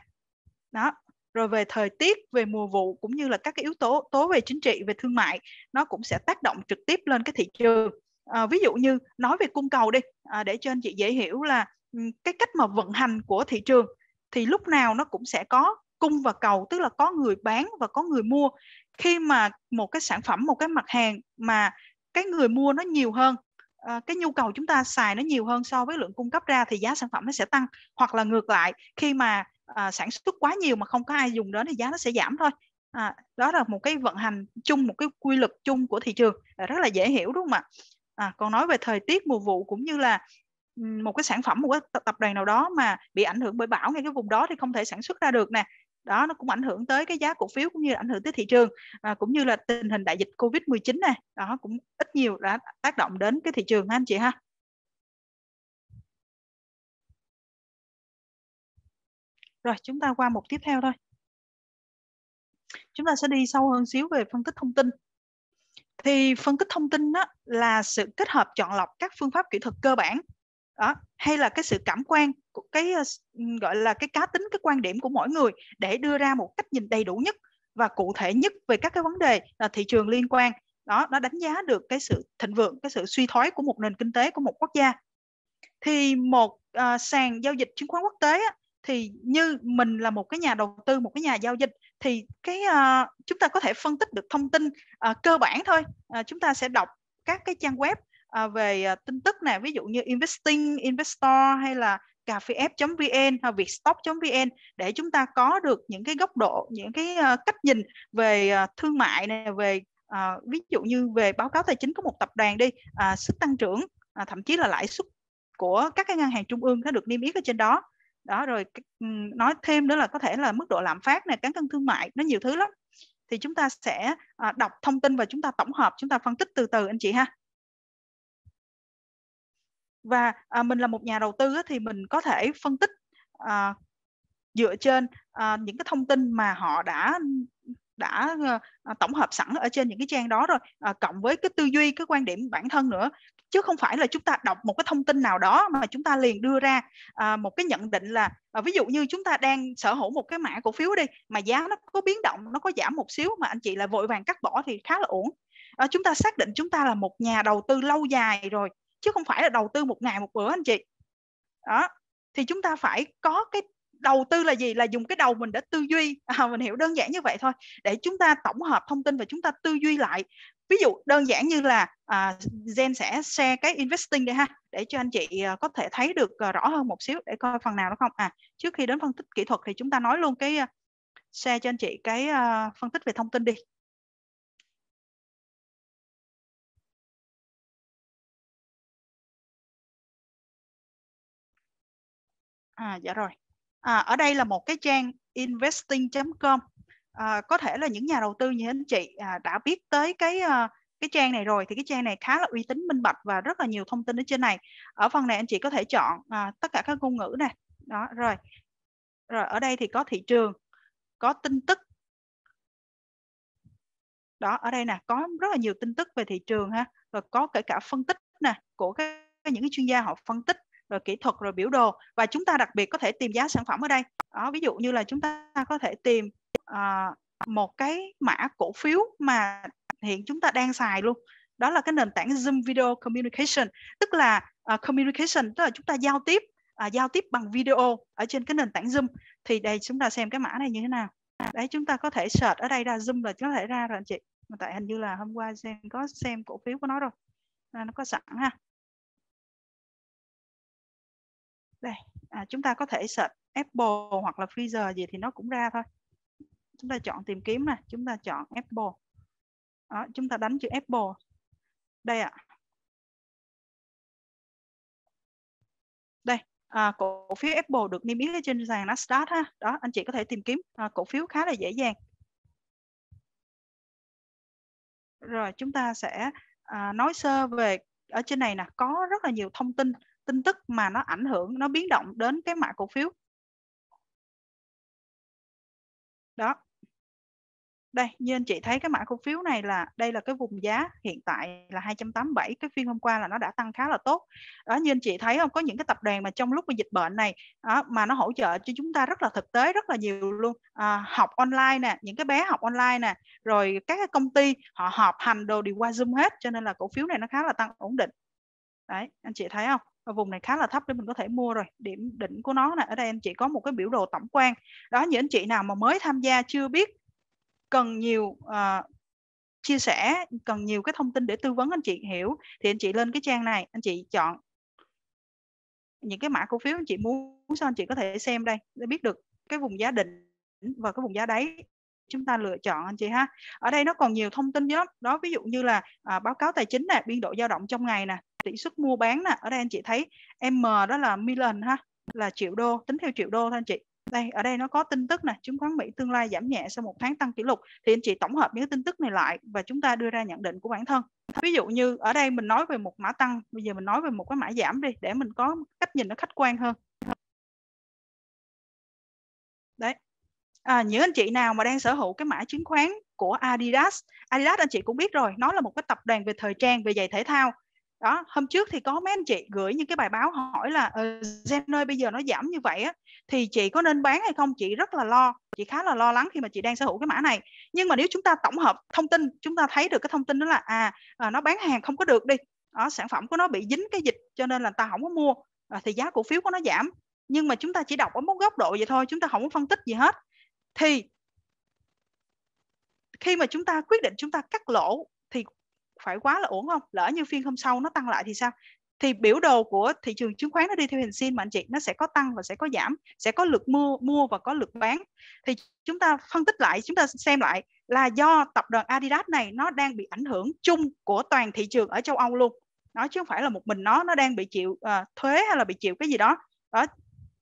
đó rồi về thời tiết về mùa vụ cũng như là các cái yếu tố tố về chính trị về thương mại nó cũng sẽ tác động trực tiếp lên cái thị trường à, ví dụ như nói về cung cầu đi à, để cho anh chị dễ hiểu là ừ, cái cách mà vận hành của thị trường thì lúc nào nó cũng sẽ có cung và cầu tức là có người bán và có người mua khi mà một cái sản phẩm một cái mặt hàng mà cái người mua nó nhiều hơn uh, cái nhu cầu chúng ta xài nó nhiều hơn so với lượng cung cấp ra thì giá sản phẩm nó sẽ tăng hoặc là ngược lại khi mà uh, sản xuất quá nhiều mà không có ai dùng đến thì giá nó sẽ giảm thôi à, đó là một cái vận hành chung một cái quy luật chung của thị trường rất là dễ hiểu đúng không ạ à, còn nói về thời tiết mùa vụ cũng như là một cái sản phẩm một cái tập đoàn nào đó mà bị ảnh hưởng bởi bão ngay cái vùng đó thì không thể sản xuất ra được nè đó nó cũng ảnh hưởng tới cái giá cổ phiếu cũng như là ảnh hưởng tới thị trường à, cũng như là tình hình đại dịch covid 19 này đó cũng ít nhiều đã tác động đến cái thị trường ha anh chị ha rồi chúng ta qua mục tiếp theo thôi chúng ta sẽ đi sâu hơn xíu về phân tích thông tin thì phân tích thông tin đó là sự kết hợp chọn lọc các phương pháp kỹ thuật cơ bản đó hay là cái sự cảm quan cái ờ, ừ, gọi là cái cá tính cái quan điểm của mỗi người để đưa ra một cách nhìn đầy đủ nhất và cụ thể nhất về các cái vấn đề là thị trường liên quan đó nó đánh giá được cái sự thịnh vượng cái sự suy thoái của một nền kinh tế của một quốc gia thì một uh, sàn giao dịch chứng khoán quốc tế á, thì như mình là một cái nhà đầu tư một cái nhà giao dịch thì cái uh, chúng ta có thể phân tích được thông tin uh, cơ bản thôi uh, chúng ta sẽ đọc các cái trang web à, về à, tin tức này ví dụ như investing investor hay là cà phê app.vn hoặc vietstock.vn để chúng ta có được những cái góc độ những cái uh, cách nhìn về uh, thương mại này về uh, ví dụ như về báo cáo tài chính của một tập đoàn đi uh, sức tăng trưởng uh, thậm chí là lãi suất của các cái ngân hàng trung ương nó được niêm yết ở trên đó đó rồi nói thêm nữa là có thể là mức độ lạm phát này cán cân thương mại nó nhiều thứ lắm thì chúng ta sẽ uh, đọc thông tin và chúng ta tổng hợp chúng ta phân tích từ từ anh chị ha và à, mình là một nhà đầu tư thì mình có thể phân tích à, dựa trên à, những cái thông tin mà họ đã đã ờ, à, tổng hợp sẵn ở trên những cái trang đó rồi à, cộng với cái tư duy cái quan điểm bản thân nữa chứ không phải là chúng ta đọc một cái thông tin nào đó mà chúng ta liền đưa ra à, một cái nhận định là à, ví dụ như chúng ta đang sở hữu một cái mã cổ phiếu đi mà giá nó có biến động nó có giảm một xíu mà anh chị là vội vàng cắt bỏ thì khá là uổng à, chúng ta xác định chúng ta là một nhà đầu tư lâu dài rồi chứ không phải là đầu tư một ngày một bữa anh chị đó thì chúng ta phải có cái đầu tư là gì là dùng cái đầu mình để tư duy à, mình hiểu đơn giản như vậy thôi để chúng ta tổng hợp thông tin và chúng ta tư duy lại ví dụ đơn giản như là à, Gen sẽ share cái investing đây ha để cho anh chị à, có thể thấy được à, rõ hơn một xíu để coi phần nào nó không à trước khi đến phân tích kỹ thuật thì chúng ta nói luôn cái à, share cho anh chị cái à, phân tích về thông tin đi à, dạ rồi à, ở đây là một cái trang investing.com à, có thể là những nhà đầu tư như anh chị à, đã biết tới cái à, cái trang này rồi thì cái trang này khá là uy tín minh bạch và rất là nhiều thông tin ở trên này ở phần này anh chị có thể chọn à, tất cả các ngôn ngữ này đó rồi rồi ở đây thì có thị trường có tin tức đó ở đây nè có rất là nhiều tin tức về thị trường ha rồi có kể cả phân tích nè của các, các những cái chuyên gia họ phân tích rồi kỹ thuật rồi biểu đồ và chúng ta đặc biệt có thể tìm giá sản phẩm ở đây đó ví dụ như là chúng ta có thể tìm uh, một cái mã cổ phiếu mà hiện chúng ta đang xài luôn đó là cái nền tảng Zoom Video Communication tức là uh, communication tức là chúng ta giao tiếp uh, giao tiếp bằng video ở trên cái nền tảng Zoom thì đây chúng ta xem cái mã này như thế nào đấy chúng ta có thể search ở đây ra Zoom là có thể ra rồi anh chị tại hình như là hôm qua xem có xem cổ phiếu của nó rồi à, nó có sẵn ha đây à, chúng ta có thể search Apple hoặc là freezer gì thì nó cũng ra thôi chúng ta chọn tìm kiếm nè chúng ta chọn Apple đó, chúng ta đánh chữ Apple đây ạ đây à, cổ phiếu Apple được niêm yết trên sàn Nasdaq ha đó anh chị có thể tìm kiếm à, cổ phiếu khá là dễ dàng rồi chúng ta sẽ à, nói sơ về ở trên này nè có rất là nhiều thông tin tin tức mà nó ảnh hưởng nó biến động đến cái mã cổ phiếu đó đây như anh chị thấy cái mã cổ phiếu này là đây là cái vùng giá hiện tại là 287 cái phiên hôm qua là nó đã tăng khá là tốt đó như anh chị thấy không có những cái tập đoàn mà trong lúc mà dịch bệnh này đó, mà nó hỗ trợ cho chúng ta rất là thực tế rất là nhiều luôn à, học online nè những cái bé học online nè rồi các cái công ty họ họp hành đồ đi qua zoom hết cho nên là cổ phiếu này nó khá là tăng ổn định đấy anh chị thấy không và vùng này khá là thấp để mình có thể mua rồi điểm đỉnh của nó là ở đây anh chị có một cái biểu đồ tổng quan đó những anh chị nào mà mới tham gia chưa biết cần nhiều uh, chia sẻ cần nhiều cái thông tin để tư vấn anh chị hiểu thì anh chị lên cái trang này anh chị chọn những cái mã cổ phiếu anh chị muốn sao anh chị có thể xem đây để biết được cái vùng giá đỉnh và cái vùng giá đáy chúng ta lựa chọn anh chị ha ở đây nó còn nhiều thông tin lắm đó ví dụ như là à, báo cáo tài chính nè biên độ dao động trong ngày nè tỷ suất mua bán nè ở đây anh chị thấy M đó là million ha là triệu đô tính theo triệu đô thôi anh chị đây ở đây nó có tin tức nè chứng khoán Mỹ tương lai giảm nhẹ sau một tháng tăng kỷ lục thì anh chị tổng hợp những tin tức này lại và chúng ta đưa ra nhận định của bản thân ví dụ như ở đây mình nói về một mã tăng bây giờ mình nói về một cái mã giảm đi để mình có cách nhìn nó khách quan hơn đấy à, những anh chị nào mà đang sở hữu cái mã chứng khoán của Adidas Adidas anh chị cũng biết rồi nó là một cái tập đoàn về thời trang về giày thể thao đó hôm trước thì có mấy anh chị gửi những cái bài báo hỏi là gen ờ, ơi bây giờ nó giảm như vậy á thì chị có nên bán hay không chị rất là lo chị khá là lo lắng khi mà chị đang sở hữu cái mã này nhưng mà nếu chúng ta tổng hợp thông tin chúng ta thấy được cái thông tin đó là à, à nó bán hàng không có được đi đó, sản phẩm của nó bị dính cái dịch cho nên là ta không có mua à, thì giá cổ phiếu của nó giảm nhưng mà chúng ta chỉ đọc ở một góc độ vậy thôi chúng ta không có phân tích gì hết thì khi mà chúng ta quyết định chúng ta cắt lỗ phải quá là ổn không lỡ như phiên hôm sau nó tăng lại thì sao thì biểu đồ của thị trường chứng khoán nó đi theo hình sin mà anh chị nó sẽ có tăng và sẽ có giảm sẽ có lực mua mua và có lực bán thì chúng ta phân tích lại chúng ta xem lại là do tập đoàn Adidas này nó đang bị ảnh hưởng chung của toàn thị trường ở châu Âu luôn nó chứ không phải là một mình nó nó đang bị chịu uh, thuế hay là bị chịu cái gì đó đó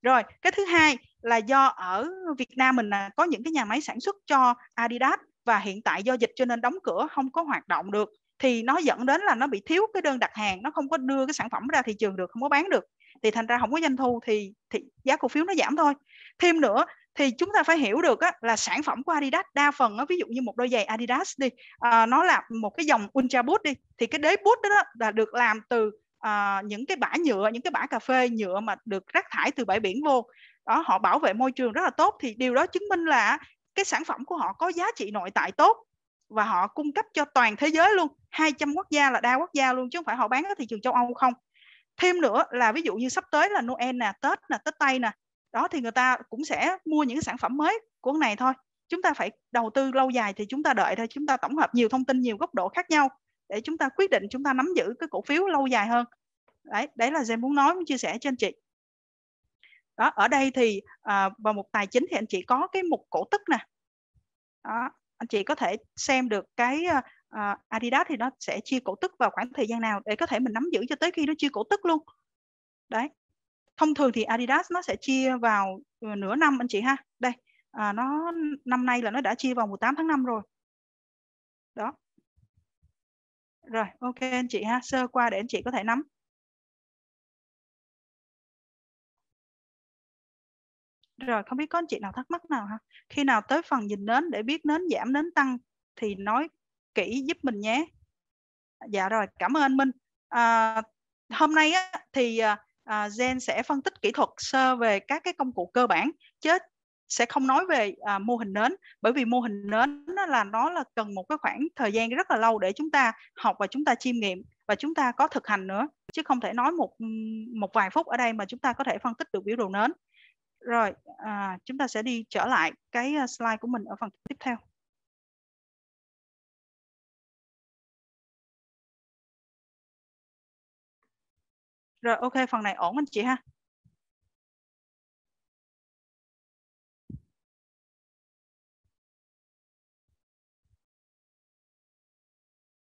rồi cái thứ hai là do ở Việt Nam mình có những cái nhà máy sản xuất cho Adidas và hiện tại do dịch cho nên đóng cửa không có hoạt động được thì nó dẫn đến là nó bị thiếu cái đơn đặt hàng nó không có đưa cái sản phẩm ra thị trường được không có bán được thì thành ra không có doanh thu thì thì giá cổ phiếu nó giảm thôi thêm nữa thì chúng ta phải hiểu được á, là sản phẩm của Adidas đa phần á, ví dụ như một đôi giày Adidas đi à, nó là một cái dòng Ultra Boost đi thì cái đế Boost đó, đó là được làm từ à, những cái bã nhựa những cái bã cà phê nhựa mà được rác thải từ bãi biển vô đó họ bảo vệ môi trường rất là tốt thì điều đó chứng minh là cái sản phẩm của họ có giá trị nội tại tốt và họ cung cấp cho toàn thế giới luôn 200 quốc gia là đa quốc gia luôn chứ không phải họ bán ở thị trường châu Âu không thêm nữa là ví dụ như sắp tới là Noel nè Tết nè Tết Tây nè đó thì người ta cũng sẽ mua những sản phẩm mới của này thôi chúng ta phải đầu tư lâu dài thì chúng ta đợi thôi chúng ta tổng hợp nhiều thông tin nhiều góc độ khác nhau để chúng ta quyết định chúng ta nắm giữ cái cổ phiếu lâu dài hơn đấy đấy là em muốn nói muốn chia sẻ cho anh chị đó ở đây thì à, vào một tài chính thì anh chị có cái mục cổ tức nè đó anh chị có thể xem được cái uh, Adidas thì nó sẽ chia cổ tức vào khoảng thời gian nào để có thể mình nắm giữ cho tới khi nó chia cổ tức luôn đấy thông thường thì Adidas nó sẽ chia vào ờ, nửa năm anh chị ha đây à, nó năm nay là nó đã chia vào 18 tháng 5 rồi đó rồi ok anh chị ha sơ qua để anh chị có thể nắm Rồi không biết có anh chị nào thắc mắc nào ha? Khi nào tới phần nhìn nến để biết nến giảm nến tăng thì nói kỹ giúp mình nhé. Dạ rồi, cảm ơn anh Minh. À, hôm nay á, thì à, à, Gen sẽ phân tích kỹ thuật sơ về các cái công cụ cơ bản chứ sẽ không nói về à, mô hình nến bởi vì mô hình nến nó là nó là cần một cái khoảng thời gian rất là lâu để chúng ta học và chúng ta chiêm nghiệm và chúng ta có thực hành nữa chứ không thể nói một một vài phút ở đây mà chúng ta có thể phân tích được biểu đồ nến rồi, à, chúng ta sẽ đi trở lại cái à, slide của mình ở phần tiếp theo. Rồi, ok, phần này ổn anh chị ha.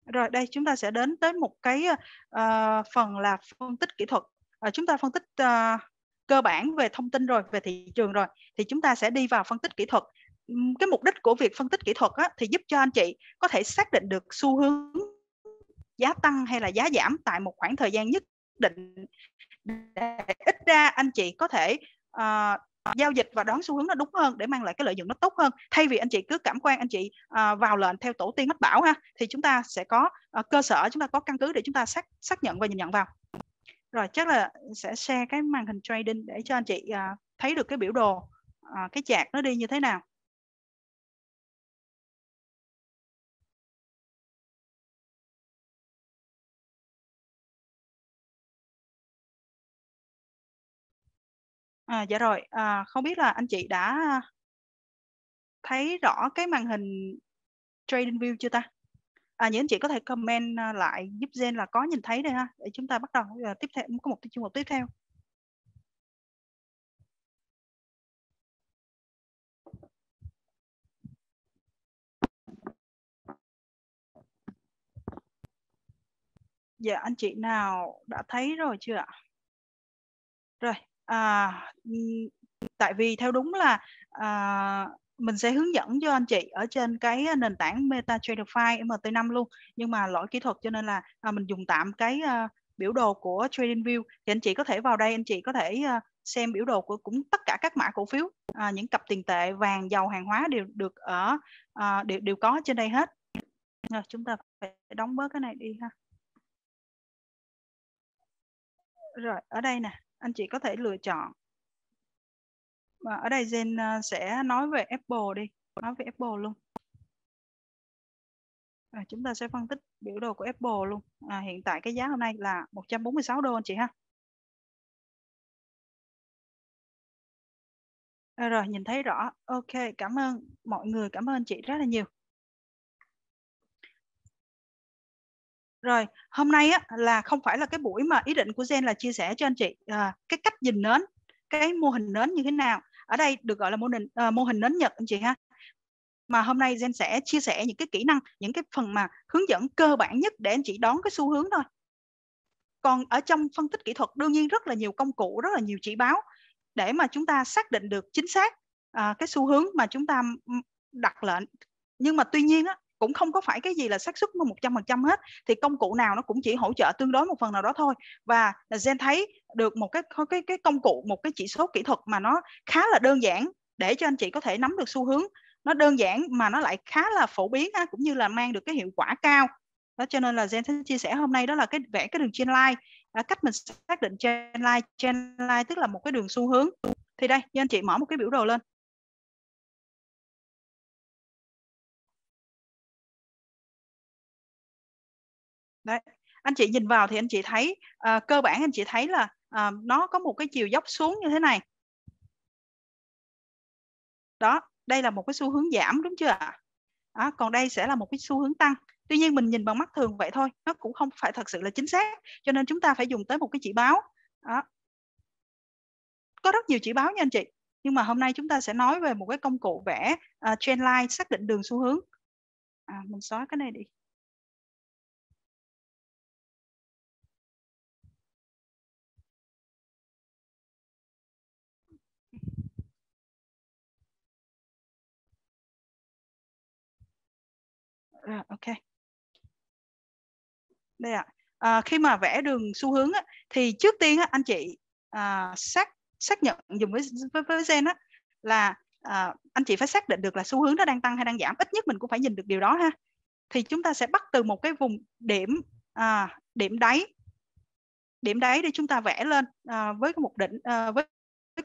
Rồi đây chúng ta sẽ đến tới một cái uh, phần là phân tích kỹ thuật. Uh, chúng ta phân tích uh, cơ bản về thông tin rồi về thị trường rồi thì chúng ta sẽ đi vào phân tích kỹ thuật cái mục đích của việc phân tích kỹ thuật á, thì giúp cho anh chị có thể xác định được xu hướng giá tăng hay là giá giảm tại một khoảng thời gian nhất định để ít ra anh chị có thể uh, giao dịch và đoán xu hướng nó đúng hơn để mang lại cái lợi nhuận nó tốt hơn thay vì anh chị cứ cảm quan anh chị à, vào lệnh theo tổ tiên mách bảo ha thì chúng ta sẽ có à, cơ sở chúng ta có căn cứ để chúng ta xác xác nhận và nhìn nhận vào rồi chắc là sẽ share cái màn hình trading để cho anh chị à, thấy được cái biểu đồ à, cái chạc nó đi như thế nào À, dạ rồi, à, không biết là anh chị đã thấy rõ cái màn hình trading view chưa ta? à, những anh chị có thể comment à, lại giúp Gen là có nhìn thấy đây ha để chúng ta bắt đầu à, tiếp theo có một chương mục tiếp theo Dạ anh chị nào đã thấy rồi chưa ạ? Rồi, à, tại vì theo đúng là à, mình sẽ hướng dẫn cho anh chị ở trên cái nền tảng MetaTraderFi MT5 luôn nhưng mà lỗi kỹ thuật cho nên là à, mình dùng tạm cái à, biểu đồ của TradingView thì anh chị có thể vào đây anh chị có thể à, xem biểu đồ của cũng tất cả các mã cổ phiếu à, những cặp tiền tệ vàng dầu hàng hóa đều được ở à, đều đều có trên đây hết rồi chúng ta phải đóng bớt cái này đi ha rồi ở đây nè anh chị có thể lựa chọn và ở đây Jen à, sẽ nói về Apple đi nói về Apple luôn à, chúng ta sẽ phân tích biểu đồ của Apple luôn à, hiện tại cái giá hôm nay là 146 đô anh chị ha à, rồi nhìn thấy rõ ok cảm ơn mọi người cảm ơn anh chị rất là nhiều Rồi, hôm nay á, là không phải là cái buổi mà ý định của Gen là chia sẻ cho anh chị à, cái cách nhìn nến, cái mô hình nến như thế nào ở đây được gọi là mô hình uh, ờ, mô hình nến nhật anh chị ha mà hôm nay Jen sẽ chia sẻ những cái kỹ năng, những cái phần mà hướng dẫn cơ bản nhất để anh chị đón cái xu hướng thôi. Còn ở trong phân tích kỹ thuật đương nhiên rất là nhiều công cụ, rất là nhiều chỉ báo để mà chúng ta xác định được chính xác à, cái xu hướng mà chúng ta đặt lệnh. Nhưng mà tuy nhiên á, cũng không có phải cái gì là xác suất một trăm phần trăm hết thì công cụ nào nó cũng chỉ hỗ trợ tương đối một phần nào đó thôi và Zen thấy được một cái cái cái công cụ một cái chỉ số kỹ thuật mà nó khá là đơn giản để cho anh chị có thể nắm được xu hướng nó đơn giản mà nó lại khá là phổ biến ha, cũng như là mang được cái hiệu quả cao đó cho nên là Zen sẽ chia sẻ hôm nay đó là cái vẽ cái đường trend line à, cách mình xác định trend line trend line tức là một cái đường xu hướng thì đây như anh chị mở một cái biểu đồ lên Đấy. anh chị nhìn vào thì anh chị thấy à, cơ bản anh chị thấy là à, nó có một cái chiều dốc xuống như thế này đó đây là một cái xu hướng giảm đúng chưa ạ à, còn đây sẽ là một cái xu hướng tăng tuy nhiên mình nhìn bằng mắt thường vậy thôi nó cũng không phải thật sự là chính xác cho nên chúng ta phải dùng tới một cái chỉ báo đó. có rất nhiều chỉ báo nha anh chị nhưng mà hôm nay chúng ta sẽ nói về một cái công cụ vẽ uh, trend xác định đường xu hướng à, mình xóa cái này đi background à, ok đây ạ à. à, khi mà vẽ đường xu hướng á, thì trước tiên á, anh chị à, xác xác nhận dùng với với, với gen á, là à, anh chị phải xác định được là xu hướng nó đang tăng hay đang giảm ít nhất mình cũng phải nhìn được điều đó ha thì chúng ta sẽ bắt từ một cái vùng điểm à, điểm đáy điểm đáy để chúng ta vẽ lên à, với một đỉnh à, với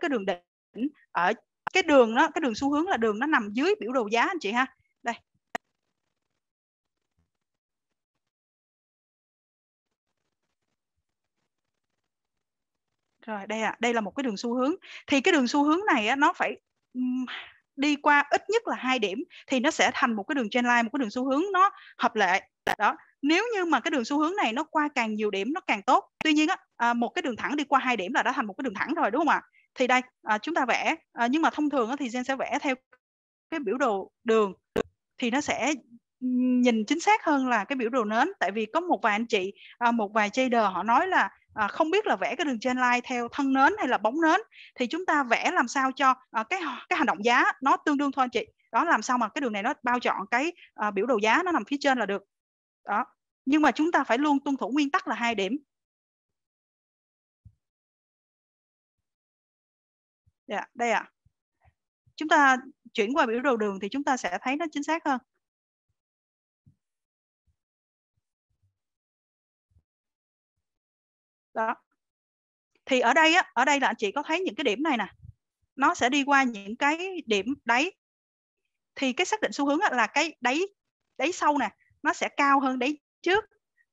cái đường đỉnh ở cái đường đó cái đường xu hướng là đường nó nằm dưới biểu đồ giá anh chị ha rồi đây à đây là một cái đường xu hướng thì cái đường xu hướng này á, nó phải đi qua ít nhất là hai điểm thì nó sẽ thành một cái đường trend line một cái đường xu hướng nó hợp lệ đó nếu như mà cái đường xu hướng này nó qua càng nhiều điểm nó càng tốt tuy nhiên á, à, một cái đường thẳng đi qua hai điểm là đã thành một cái đường thẳng rồi đúng không ạ thì đây à, chúng ta vẽ à, nhưng mà thông thường á, thì gen sẽ vẽ theo cái biểu đồ đường thì nó sẽ nhìn chính xác hơn là cái biểu đồ nến tại vì có một vài anh chị à, một vài trader họ nói là à, không biết là vẽ cái đường trên line theo thân nến hay là bóng nến thì chúng ta vẽ làm sao cho à, cái cái hành động giá nó tương đương thôi anh chị đó làm sao mà cái đường này nó bao chọn cái à, biểu đồ giá nó nằm phía trên là được đó nhưng mà chúng ta phải luôn tuân thủ nguyên tắc là hai điểm dạ yeah, đây ạ à. chúng ta chuyển qua biểu đồ đường thì chúng ta sẽ thấy nó chính xác hơn đó thì ở đây á, ở đây là anh chị có thấy những cái điểm này nè nó sẽ đi qua những cái điểm đáy thì cái xác định xu hướng á, là cái đáy đáy sau nè nó sẽ cao hơn đáy trước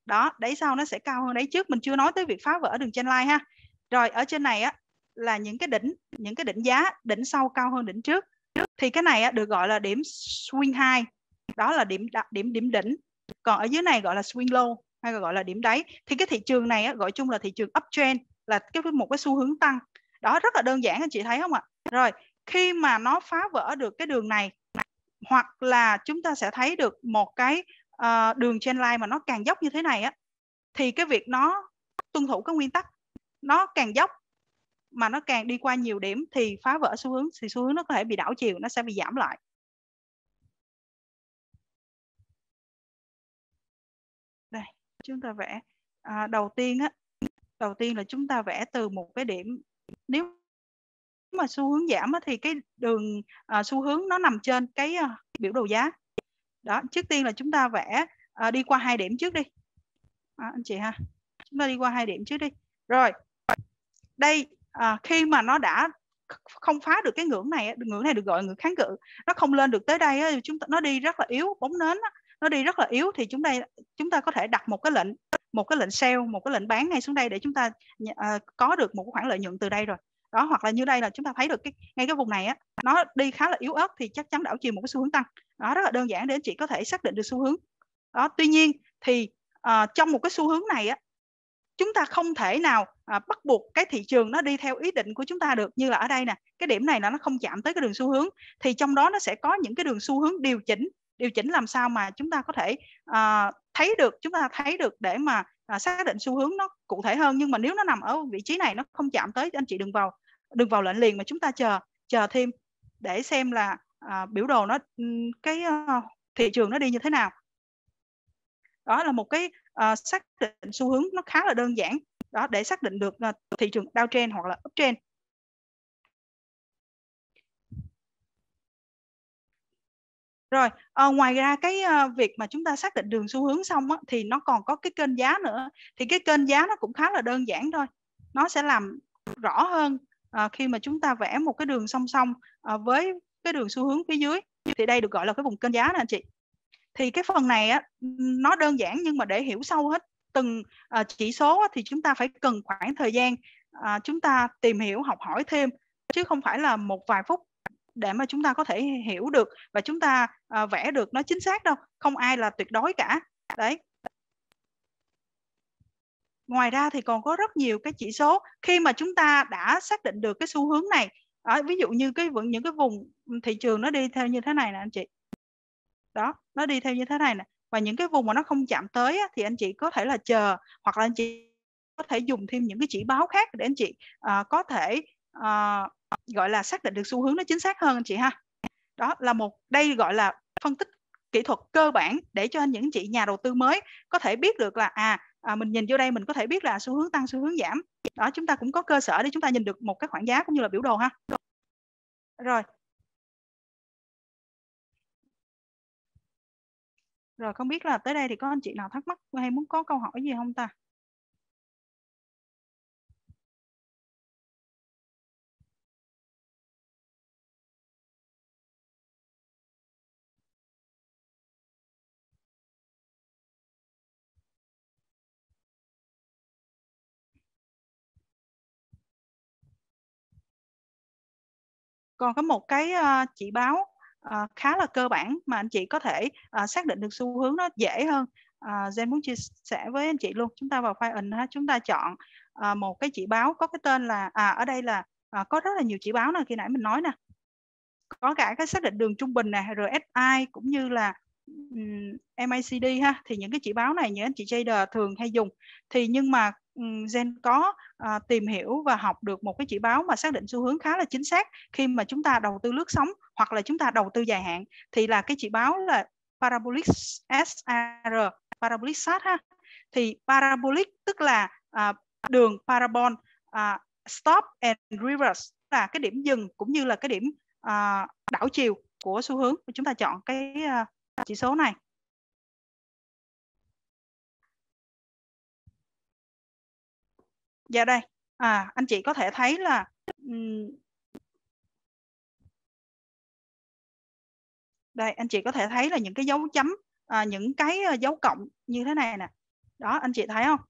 đó đáy sau nó sẽ cao hơn đáy trước mình chưa nói tới việc phá vỡ đường trên line ha rồi ở trên này á là những cái đỉnh những cái đỉnh giá đỉnh sau cao hơn đỉnh trước thì cái này á, được gọi là điểm swing high đó là điểm điểm điểm đỉnh còn ở dưới này gọi là swing low hay gọi là điểm đáy thì cái thị trường này á, gọi chung là thị trường uptrend là cái một cái xu hướng tăng đó rất là đơn giản anh chị thấy không ạ rồi khi mà nó phá vỡ được cái đường này hoặc là chúng ta sẽ thấy được một cái uh, đường trên line mà nó càng dốc như thế này á thì cái việc nó tuân thủ các nguyên tắc nó càng dốc mà nó càng đi qua nhiều điểm thì phá vỡ xu hướng thì xu hướng nó có thể bị đảo chiều nó sẽ bị giảm lại chúng ta vẽ à, đầu tiên á đầu tiên là chúng ta vẽ từ một cái điểm nếu mà xu hướng giảm á, thì cái đường à, xu hướng nó nằm trên cái à, biểu đồ giá đó trước tiên là chúng ta vẽ à, đi qua hai điểm trước đi à, anh chị ha chúng ta đi qua hai điểm trước đi rồi đây à, khi mà nó đã không phá được cái ngưỡng này ngưỡng này được gọi là ngưỡng kháng cự nó không lên được tới đây chúng ta nó đi rất là yếu bóng nến nó đi rất là yếu thì chúng ta chúng ta có thể đặt một cái lệnh một cái lệnh sale một cái lệnh bán ngay xuống đây để chúng ta uh, có được một khoản lợi nhuận từ đây rồi đó hoặc là như đây là chúng ta thấy được cái ngay cái vùng này á nó đi khá là yếu ớt thì chắc chắn đảo chiều một cái xu hướng tăng đó rất là đơn giản để chị có thể xác định được xu hướng đó tuy nhiên thì uh, trong một cái xu hướng này á chúng ta không thể nào à, bắt buộc cái thị trường nó đi theo ý định của chúng ta được như là ở đây nè cái điểm này là nó không chạm tới cái đường xu hướng thì trong đó nó sẽ có những cái đường xu hướng điều chỉnh điều chỉnh làm sao mà chúng ta có thể uh, thấy được chúng ta thấy được để mà uh, xác định xu hướng nó cụ thể hơn nhưng mà nếu nó nằm ở vị trí này nó không chạm tới anh chị đừng vào đừng vào lệnh liền mà chúng ta chờ chờ thêm để xem là uh, biểu đồ nó ừ, cái uh, thị trường nó đi như thế nào đó là một cái uh, xác định xu hướng nó khá là đơn giản đó để xác định được uh, thị trường downtrend hoặc là uptrend rồi à, ngoài ra cái à, việc mà chúng ta xác định đường xu hướng xong á, thì nó còn có cái kênh giá nữa thì cái kênh giá nó cũng khá là đơn giản thôi nó sẽ làm rõ hơn à, khi mà chúng ta vẽ một cái đường song song à, với cái đường xu hướng phía dưới thì đây được gọi là cái vùng kênh giá nè anh chị thì cái phần này á, nó đơn giản nhưng mà để hiểu sâu hết từng à, chỉ số á, thì chúng ta phải cần khoảng thời gian à, chúng ta tìm hiểu học hỏi thêm chứ không phải là một vài phút để mà chúng ta có thể hiểu được và chúng ta à, vẽ được nó chính xác đâu không ai là tuyệt đối cả đấy ngoài ra thì còn có rất nhiều cái chỉ số khi mà chúng ta đã xác định được cái xu hướng này ở à, ví dụ như cái những cái vùng thị trường nó đi theo như thế này nè anh chị đó nó đi theo như thế này nè và những cái vùng mà nó không chạm tới á, thì anh chị có thể là chờ hoặc là anh chị có thể dùng thêm những cái chỉ báo khác để anh chị à, có thể uh, gọi là xác định được xu hướng nó chính xác hơn anh chị ha đó là một đây gọi là phân tích kỹ thuật cơ bản để cho những chị nhà đầu tư mới có thể biết được là à, à mình nhìn vô đây mình có thể biết là xu hướng tăng xu hướng giảm đó chúng ta cũng có cơ sở để chúng ta nhìn được một cái khoảng giá cũng như là biểu đồ ha rồi rồi không biết là tới đây thì có anh chị nào thắc mắc hay muốn có câu hỏi gì không ta còn có một cái ờ, chỉ báo ờ, khá là cơ bản mà anh chị có thể ờ, xác định được xu hướng nó dễ hơn Zen muốn chia sẻ với anh chị luôn chúng ta vào file in ha chúng ta chọn một cái chỉ báo có cái tên là à ở đây là uh, có rất là nhiều chỉ báo nè khi nãy mình nói nè có cả cái xác định đường trung bình nè RSI cũng như là um, MACD ha thì những cái chỉ báo này những anh chị trader thường hay dùng thì nhưng mà Gen có à, tìm hiểu và học được một cái chỉ báo mà xác định xu hướng khá là chính xác khi mà chúng ta đầu tư lướt sóng hoặc là chúng ta đầu tư dài hạn thì là cái chỉ báo là parabolic sar parabolic SAT ha thì parabolic tức là à, đường parabol à, stop and reverse là cái điểm dừng cũng như là cái điểm à, đảo chiều của xu hướng chúng ta chọn cái à, chỉ số này Giờ dạ đây, à, anh chị có thể thấy là đây anh chị có thể thấy là những cái dấu chấm, à, những cái ờ, dấu cộng như thế này nè. Đó, anh chị thấy không?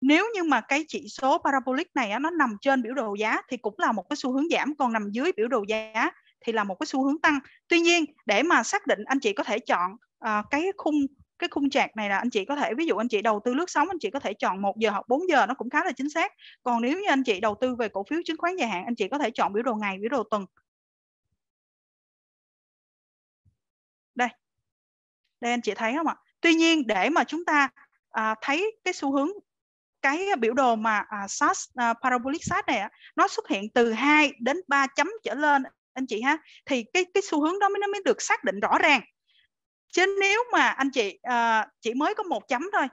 Nếu như mà cái chỉ số parabolic này á, nó nằm trên biểu đồ giá thì cũng là một cái xu hướng giảm, còn nằm dưới biểu đồ giá thì là một cái xu hướng tăng. Tuy nhiên để mà xác định anh chị có thể chọn à, cái khung cái khung chạc này là anh chị có thể ví dụ anh chị đầu tư lướt sóng anh chị có thể chọn 1 giờ hoặc 4 giờ nó cũng khá là chính xác còn nếu như anh chị đầu tư về cổ phiếu chứng khoán dài hạn anh chị có thể chọn biểu đồ ngày biểu đồ tuần đây đây anh chị thấy không ạ tuy nhiên để mà chúng ta à, thấy cái xu hướng cái biểu đồ mà à, SAS à, parabolic SAS này nó xuất hiện từ 2 đến 3 chấm trở lên anh chị ha thì cái cái xu hướng đó mới nó mới được xác định rõ ràng chứ nếu mà anh chị uh, chỉ mới có một chấm thôi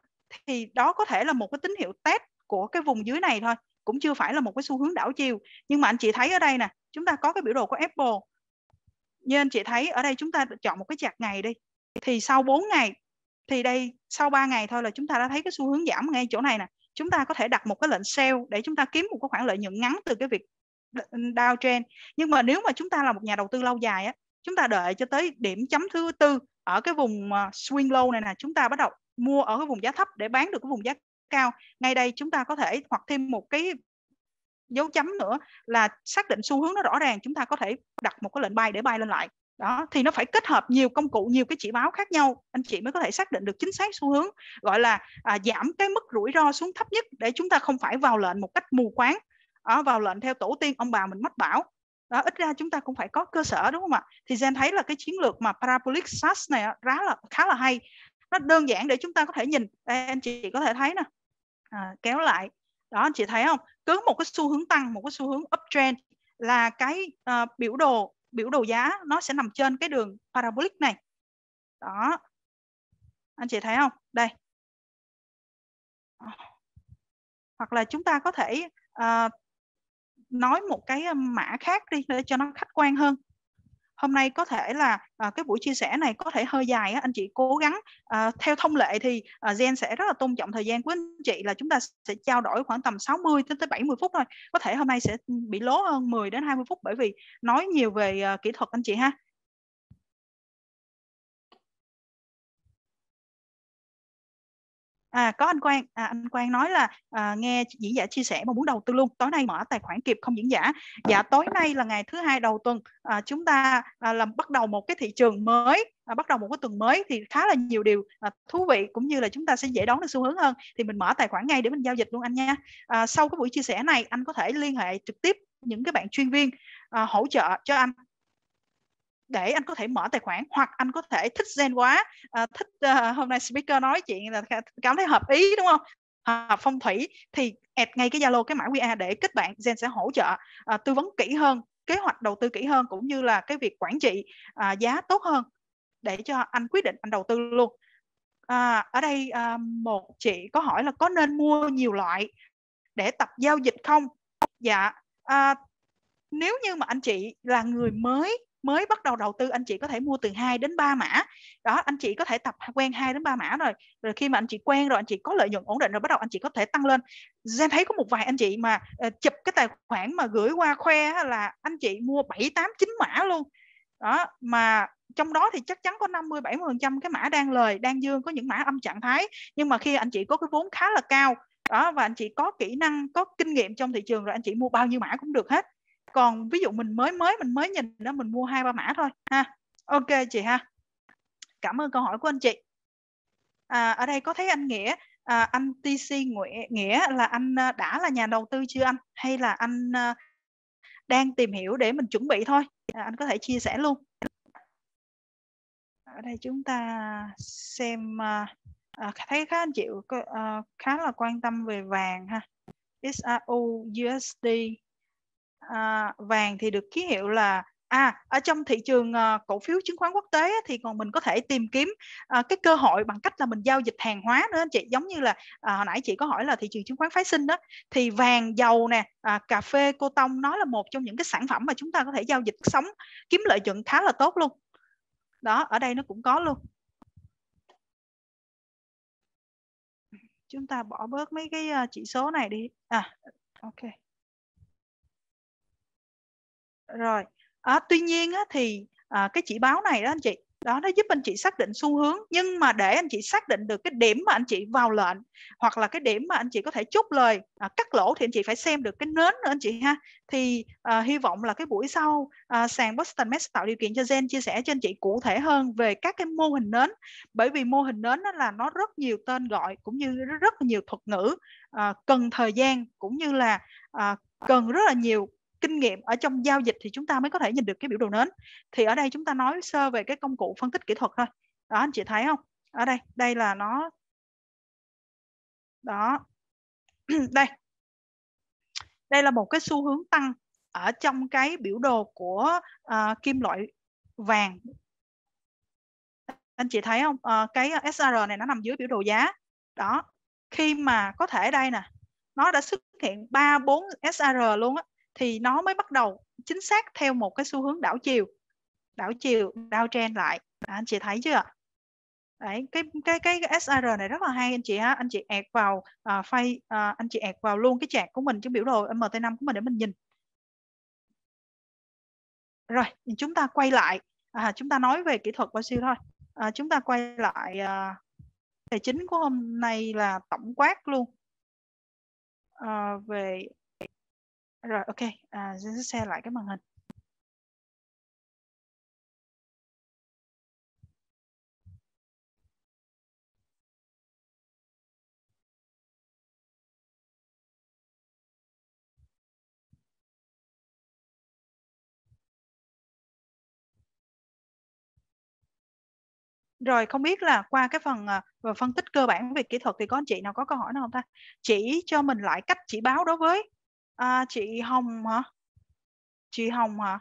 thì đó có thể là một cái tín hiệu test của cái vùng dưới này thôi cũng chưa phải là một cái xu hướng đảo chiều nhưng mà anh chị thấy ở đây nè chúng ta có cái biểu đồ của Apple như anh chị thấy ở đây chúng ta chọn một cái chạc ngày đi thì sau 4 ngày thì đây sau 3 ngày thôi là chúng ta đã thấy cái xu hướng giảm ngay chỗ này nè chúng ta có thể đặt một cái lệnh sale để chúng ta kiếm một cái khoản lợi nhuận ngắn từ cái việc downtrend nhưng mà nếu mà chúng ta là một nhà đầu tư lâu dài á chúng ta đợi cho tới điểm chấm thứ tư ở cái vùng à, swing low này nè chúng ta bắt đầu mua ở cái vùng giá thấp để bán được cái vùng giá cao ngay đây chúng ta có thể hoặc thêm một cái dấu chấm nữa là xác định xu hướng nó rõ ràng chúng ta có thể đặt một cái lệnh bay để bay lên lại đó thì nó phải kết hợp nhiều công cụ nhiều cái chỉ báo khác nhau anh chị mới có thể xác định được chính xác xu hướng gọi là à, giảm cái mức rủi ro xuống thấp nhất để chúng ta không phải vào lệnh một cách mù quáng à, vào lệnh theo tổ tiên ông bà mình mất bảo đó ít ra chúng ta cũng phải có cơ sở đúng không ạ thì Zen thấy là cái chiến lược mà parabolic SAS này khá là khá là hay nó đơn giản để chúng ta có thể nhìn đây anh chị có thể thấy nè à, kéo lại đó anh chị thấy không cứ một cái xu hướng tăng một cái xu hướng uptrend là cái uh, biểu đồ biểu đồ giá nó sẽ nằm trên cái đường parabolic này đó anh chị thấy không đây ờ. hoặc là chúng ta có thể uh, nói một cái mã khác đi để cho nó khách quan hơn hôm nay có thể là à, cái buổi chia sẻ này có thể hơi dài á, anh chị cố gắng à, theo thông lệ thì à, Gen sẽ rất là tôn trọng thời gian của anh chị là chúng ta sẽ trao đổi khoảng tầm 60 đến tới 70 phút thôi có thể hôm nay sẽ bị lố hơn 10 đến 20 phút bởi vì nói nhiều về à, kỹ thuật anh chị ha à có anh Quang à, anh Quang nói là à, nghe diễn giả chia sẻ mà muốn đầu tư luôn tối nay mở tài khoản kịp không diễn giả dạ ừ. tối nay là ngày thứ hai đầu tuần à, chúng ta à, làm bắt đầu một cái thị trường mới à, bắt đầu một cái tuần mới thì khá là nhiều điều à, thú vị cũng như là chúng ta sẽ dễ đón được xu hướng hơn thì mình mở tài khoản ngay để mình giao dịch luôn anh nha à, sau cái buổi chia sẻ này anh có thể liên hệ trực tiếp những cái bạn chuyên viên à, hỗ trợ cho anh để anh có thể mở tài khoản hoặc anh có thể thích gen quá à, thích uh, hôm nay speaker nói chuyện là cảm thấy hợp ý đúng không hợp phong thủy thì add ngay cái zalo cái mã qr để kết bạn gen sẽ hỗ trợ à, tư vấn kỹ hơn kế hoạch đầu tư kỹ hơn cũng như là cái việc quản trị à, giá tốt hơn để cho anh quyết định anh đầu tư luôn à, ở đây à, một chị có hỏi là có nên mua nhiều loại để tập giao dịch không dạ à, nếu như mà anh chị là người mới mới bắt đầu đầu tư anh chị có thể mua từ 2 đến 3 mã đó anh chị có thể tập quen 2 đến 3 mã rồi rồi khi mà anh chị quen rồi anh chị có lợi nhuận ổn định rồi bắt đầu anh chị có thể tăng lên Gen thấy có một vài anh chị mà chụp cái tài khoản mà gửi qua khoe là anh chị mua 7 8 9 mã luôn đó mà trong đó thì chắc chắn có 50 70% cái mã đang lời, đang dương có những mã âm trạng thái nhưng mà khi anh chị có cái vốn khá là cao đó và anh chị có kỹ năng có kinh nghiệm trong thị trường rồi anh chị mua bao nhiêu mã cũng được hết còn ví dụ mình mới mới mình mới nhìn đó mình mua hai ba mã thôi ha ok chị ha cảm ơn câu hỏi của anh chị à, ở đây có thấy anh nghĩa à, anh tc nguyễn nghĩa là anh à, đã là nhà đầu tư chưa anh hay là anh à, đang tìm hiểu để mình chuẩn bị thôi à, anh có thể chia sẻ luôn ở đây chúng ta xem à, à thấy khá anh chị à, khá là quan tâm về vàng ha XRU USD à, vàng thì được ký hiệu là à ở trong thị trường uh, cổ phiếu chứng khoán quốc tế á, thì còn mình có thể tìm kiếm uh, cái cơ hội bằng cách là mình giao dịch hàng hóa nữa anh chị giống như là uh, hồi nãy chị có hỏi là thị trường chứng khoán phái sinh đó thì vàng dầu nè uh, cà phê cô tông nó là một trong những cái sản phẩm mà chúng ta có thể giao dịch sống kiếm lợi nhuận khá là tốt luôn đó ở đây nó cũng có luôn chúng ta bỏ bớt mấy cái uh, chỉ số này đi à ok rồi à, tuy nhiên á, thì à, cái chỉ báo này đó anh chị đó nó giúp anh chị xác định xu hướng nhưng mà để anh chị xác định được cái điểm mà anh chị vào lệnh hoặc là cái điểm mà anh chị có thể chốt lời à, cắt lỗ thì anh chị phải xem được cái nến nữa anh chị ha thì à, hy vọng là cái buổi sau à, sàn Boston Mex tạo điều kiện cho Gen chia sẻ cho anh chị cụ thể hơn về các cái mô hình nến bởi vì mô hình nến đó là nó rất nhiều tên gọi cũng như rất là nhiều thuật ngữ à, cần thời gian cũng như là à, cần rất là nhiều kinh nghiệm ở trong giao dịch thì chúng ta mới có thể nhìn được cái biểu đồ nến thì ở đây chúng ta nói sơ về cái công cụ phân tích kỹ thuật thôi đó anh chị thấy không ở đây đây là nó đó đây đây là một cái xu hướng tăng ở trong cái biểu đồ của uh, kim loại vàng anh chị thấy không à, cái SR này nó nằm dưới biểu đồ giá đó khi mà có thể đây nè nó đã xuất hiện 3 4 SR luôn á thì nó mới bắt đầu chính xác theo một cái xu hướng đảo chiều đảo chiều đao downtrend lại à, anh chị thấy chưa đấy cái cái cái SR này rất là hay anh chị ha anh chị ẹt vào uh, phay uh, anh chị ẹt vào luôn cái chart của mình cái biểu đồ MT5 của mình để mình nhìn rồi chúng ta quay lại à, chúng ta nói về kỹ thuật bao siêu thôi à, chúng ta quay lại à, tài chính của hôm nay là tổng quát luôn à, về rồi ok, à, sẽ share lại cái màn hình. Rồi không biết là qua cái phần và phân tích cơ bản về kỹ thuật thì có anh chị nào có câu hỏi nào không ta? Chỉ cho mình lại cách chỉ báo đối với à, chị Hồng hả chị Hồng hả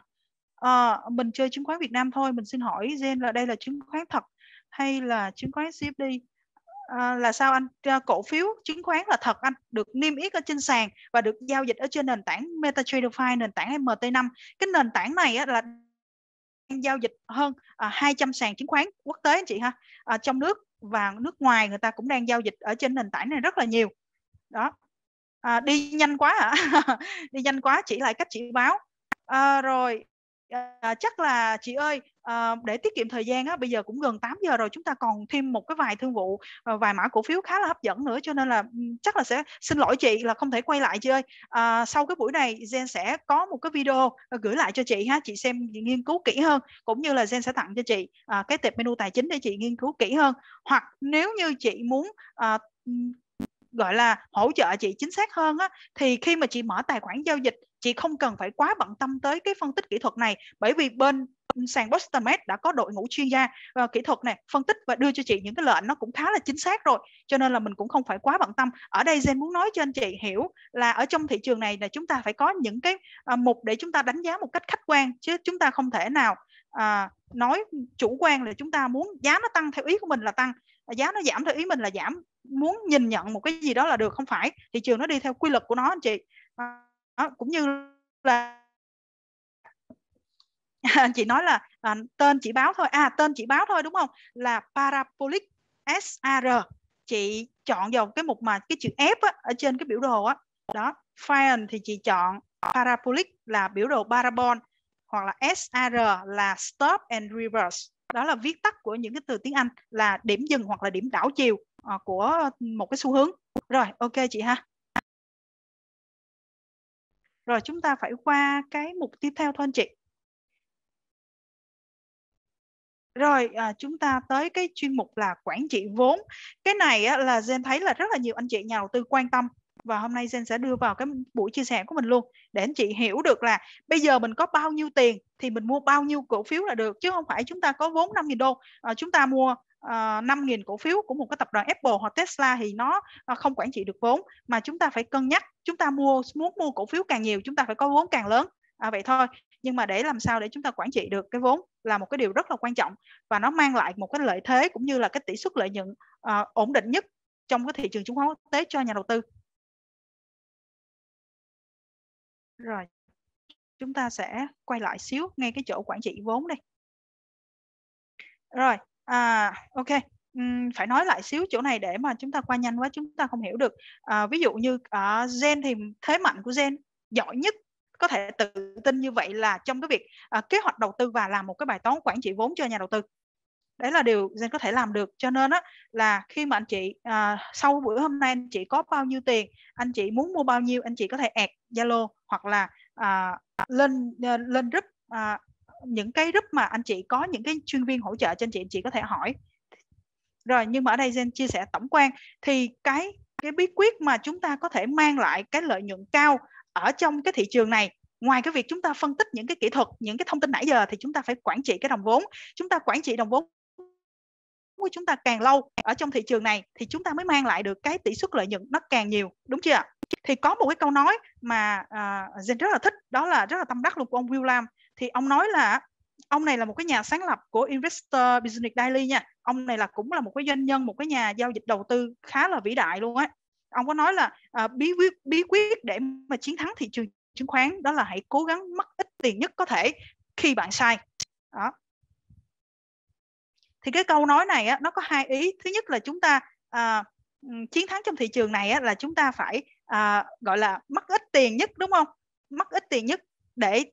à, mình chơi chứng khoán Việt Nam thôi mình xin hỏi Jen là đây là chứng khoán thật hay là chứng khoán CFD à, là sao anh à, cổ phiếu chứng khoán là thật anh được niêm yết ở trên sàn và được giao dịch ở trên nền tảng MetaTrader 5 nền tảng MT5 cái nền tảng này á, là giao dịch hơn à, 200 sàn chứng khoán quốc tế anh chị ha à, trong nước và nước ngoài người ta cũng đang giao dịch ở trên nền tảng này rất là nhiều đó à, đi nhanh quá hả à? đi nhanh quá chỉ lại cách chị báo à, rồi à, à, chắc là chị ơi à, để tiết kiệm thời gian á bây giờ cũng gần 8 giờ rồi chúng ta còn thêm một cái vài thương vụ à, vài mã cổ phiếu khá là hấp dẫn nữa cho nên là ừ, chắc là sẽ xin lỗi chị là không thể quay lại chị ơi à, sau cái buổi này Gen sẽ có một cái video à, gửi lại cho chị ha chị xem nghiên cứu kỹ hơn cũng như là Gen sẽ tặng cho chị à, cái tệp menu tài chính để chị nghiên cứu kỹ hơn hoặc nếu như chị muốn à, ừ, gọi là hỗ trợ chị chính xác hơn á thì khi mà chị mở tài khoản giao dịch chị không cần phải quá bận tâm tới cái phân tích kỹ thuật này bởi vì bên sàn Boston Med đã có đội ngũ chuyên gia uh, kỹ thuật này phân tích và đưa cho chị những cái lệnh nó cũng khá là chính xác rồi cho nên là mình cũng không phải quá bận tâm ở đây Zen muốn nói cho anh chị hiểu là ở trong thị trường này là chúng ta phải có những cái uh, mục để chúng ta đánh giá một cách khách quan chứ chúng ta không thể nào uh, nói chủ quan là chúng ta muốn giá nó tăng theo ý của mình là tăng giá nó giảm theo ý mình là giảm muốn nhìn nhận một cái gì đó là được không phải thị trường nó đi theo quy luật của nó anh chị đó, cũng như là chị nói là à, tên chỉ báo thôi à tên chỉ báo thôi đúng không là parabolic SAR chị chọn vào cái mục mà cái chữ F á, ở trên cái biểu đồ á đó file thì chị chọn parabolic là biểu đồ parabol hoặc là SAR là stop and reverse đó là viết tắt của những cái từ tiếng Anh là điểm dừng hoặc là điểm đảo chiều Ờ, của một cái xu hướng rồi ok chị ha rồi chúng ta phải qua cái mục tiếp theo thôi anh chị rồi à, chúng ta tới cái chuyên mục là quản trị vốn cái này á, là Jen thấy là rất là nhiều anh chị nhà đầu tư quan tâm và hôm nay Jen sẽ đưa vào cái buổi chia sẻ của mình luôn để anh chị hiểu được là bây giờ mình có bao nhiêu tiền thì mình mua bao nhiêu cổ phiếu là được chứ không phải chúng ta có vốn 5.000 đô à, chúng ta mua uh, ờ, 5.000 cổ phiếu của một cái tập đoàn Apple hoặc Tesla thì nó uh, không quản trị được vốn mà chúng ta phải cân nhắc chúng ta mua muốn mua cổ phiếu càng nhiều chúng ta phải có vốn càng lớn à, vậy thôi nhưng mà để làm sao để chúng ta quản trị được cái vốn là một cái điều rất là quan trọng và nó mang lại một cái lợi thế cũng như là cái tỷ suất lợi nhuận uh, ổn định nhất trong cái thị trường chứng khoán quốc tế cho nhà đầu tư rồi chúng ta sẽ quay lại xíu ngay cái chỗ quản trị vốn đây rồi À, ok. Ừm, phải nói lại xíu chỗ này để mà chúng ta qua nhanh quá chúng ta không hiểu được. À, ví dụ như ở à, Gen thì thế mạnh của Gen giỏi nhất có thể tự tin như vậy là trong cái việc à, kế hoạch đầu tư và làm một cái bài toán quản trị vốn cho nhà đầu tư đấy là điều gen có thể làm được cho nên á là khi mà anh chị à, sau bữa hôm nay anh chị có bao nhiêu tiền anh chị muốn mua bao nhiêu anh chị có thể ẹt Zalo hoặc là à, lên lên group à, những cái group mà anh chị có những cái chuyên viên hỗ trợ cho anh chị anh chị có thể hỏi rồi nhưng mà ở đây zen chia sẻ tổng quan thì cái cái bí quyết mà chúng ta có thể mang lại cái lợi nhuận cao ở trong cái thị trường này ngoài cái việc chúng ta phân tích những cái kỹ thuật những cái thông tin nãy giờ thì chúng ta phải quản trị cái đồng vốn chúng ta quản trị đồng vốn của chúng ta càng lâu ở trong thị trường này thì chúng ta mới mang lại được cái tỷ suất lợi nhuận nó càng nhiều đúng chưa thì có một cái câu nói mà uh, Zen rất là thích đó là rất là tâm đắc luôn của ông Will Lam thì ông nói là ông này là một cái nhà sáng lập của Investor Business Daily nha ông này là cũng là một cái doanh nhân một cái nhà giao dịch đầu tư khá là vĩ đại luôn á ông có nói là à, bí quyết bí quyết để mà chiến thắng thị trường chứng khoán đó là hãy cố gắng mất ít tiền nhất có thể khi bạn sai đó thì cái câu nói này á, nó có hai ý thứ nhất là chúng ta à, chiến thắng trong thị trường này á, là chúng ta phải à, gọi là mất ít tiền nhất đúng không mất ít tiền nhất để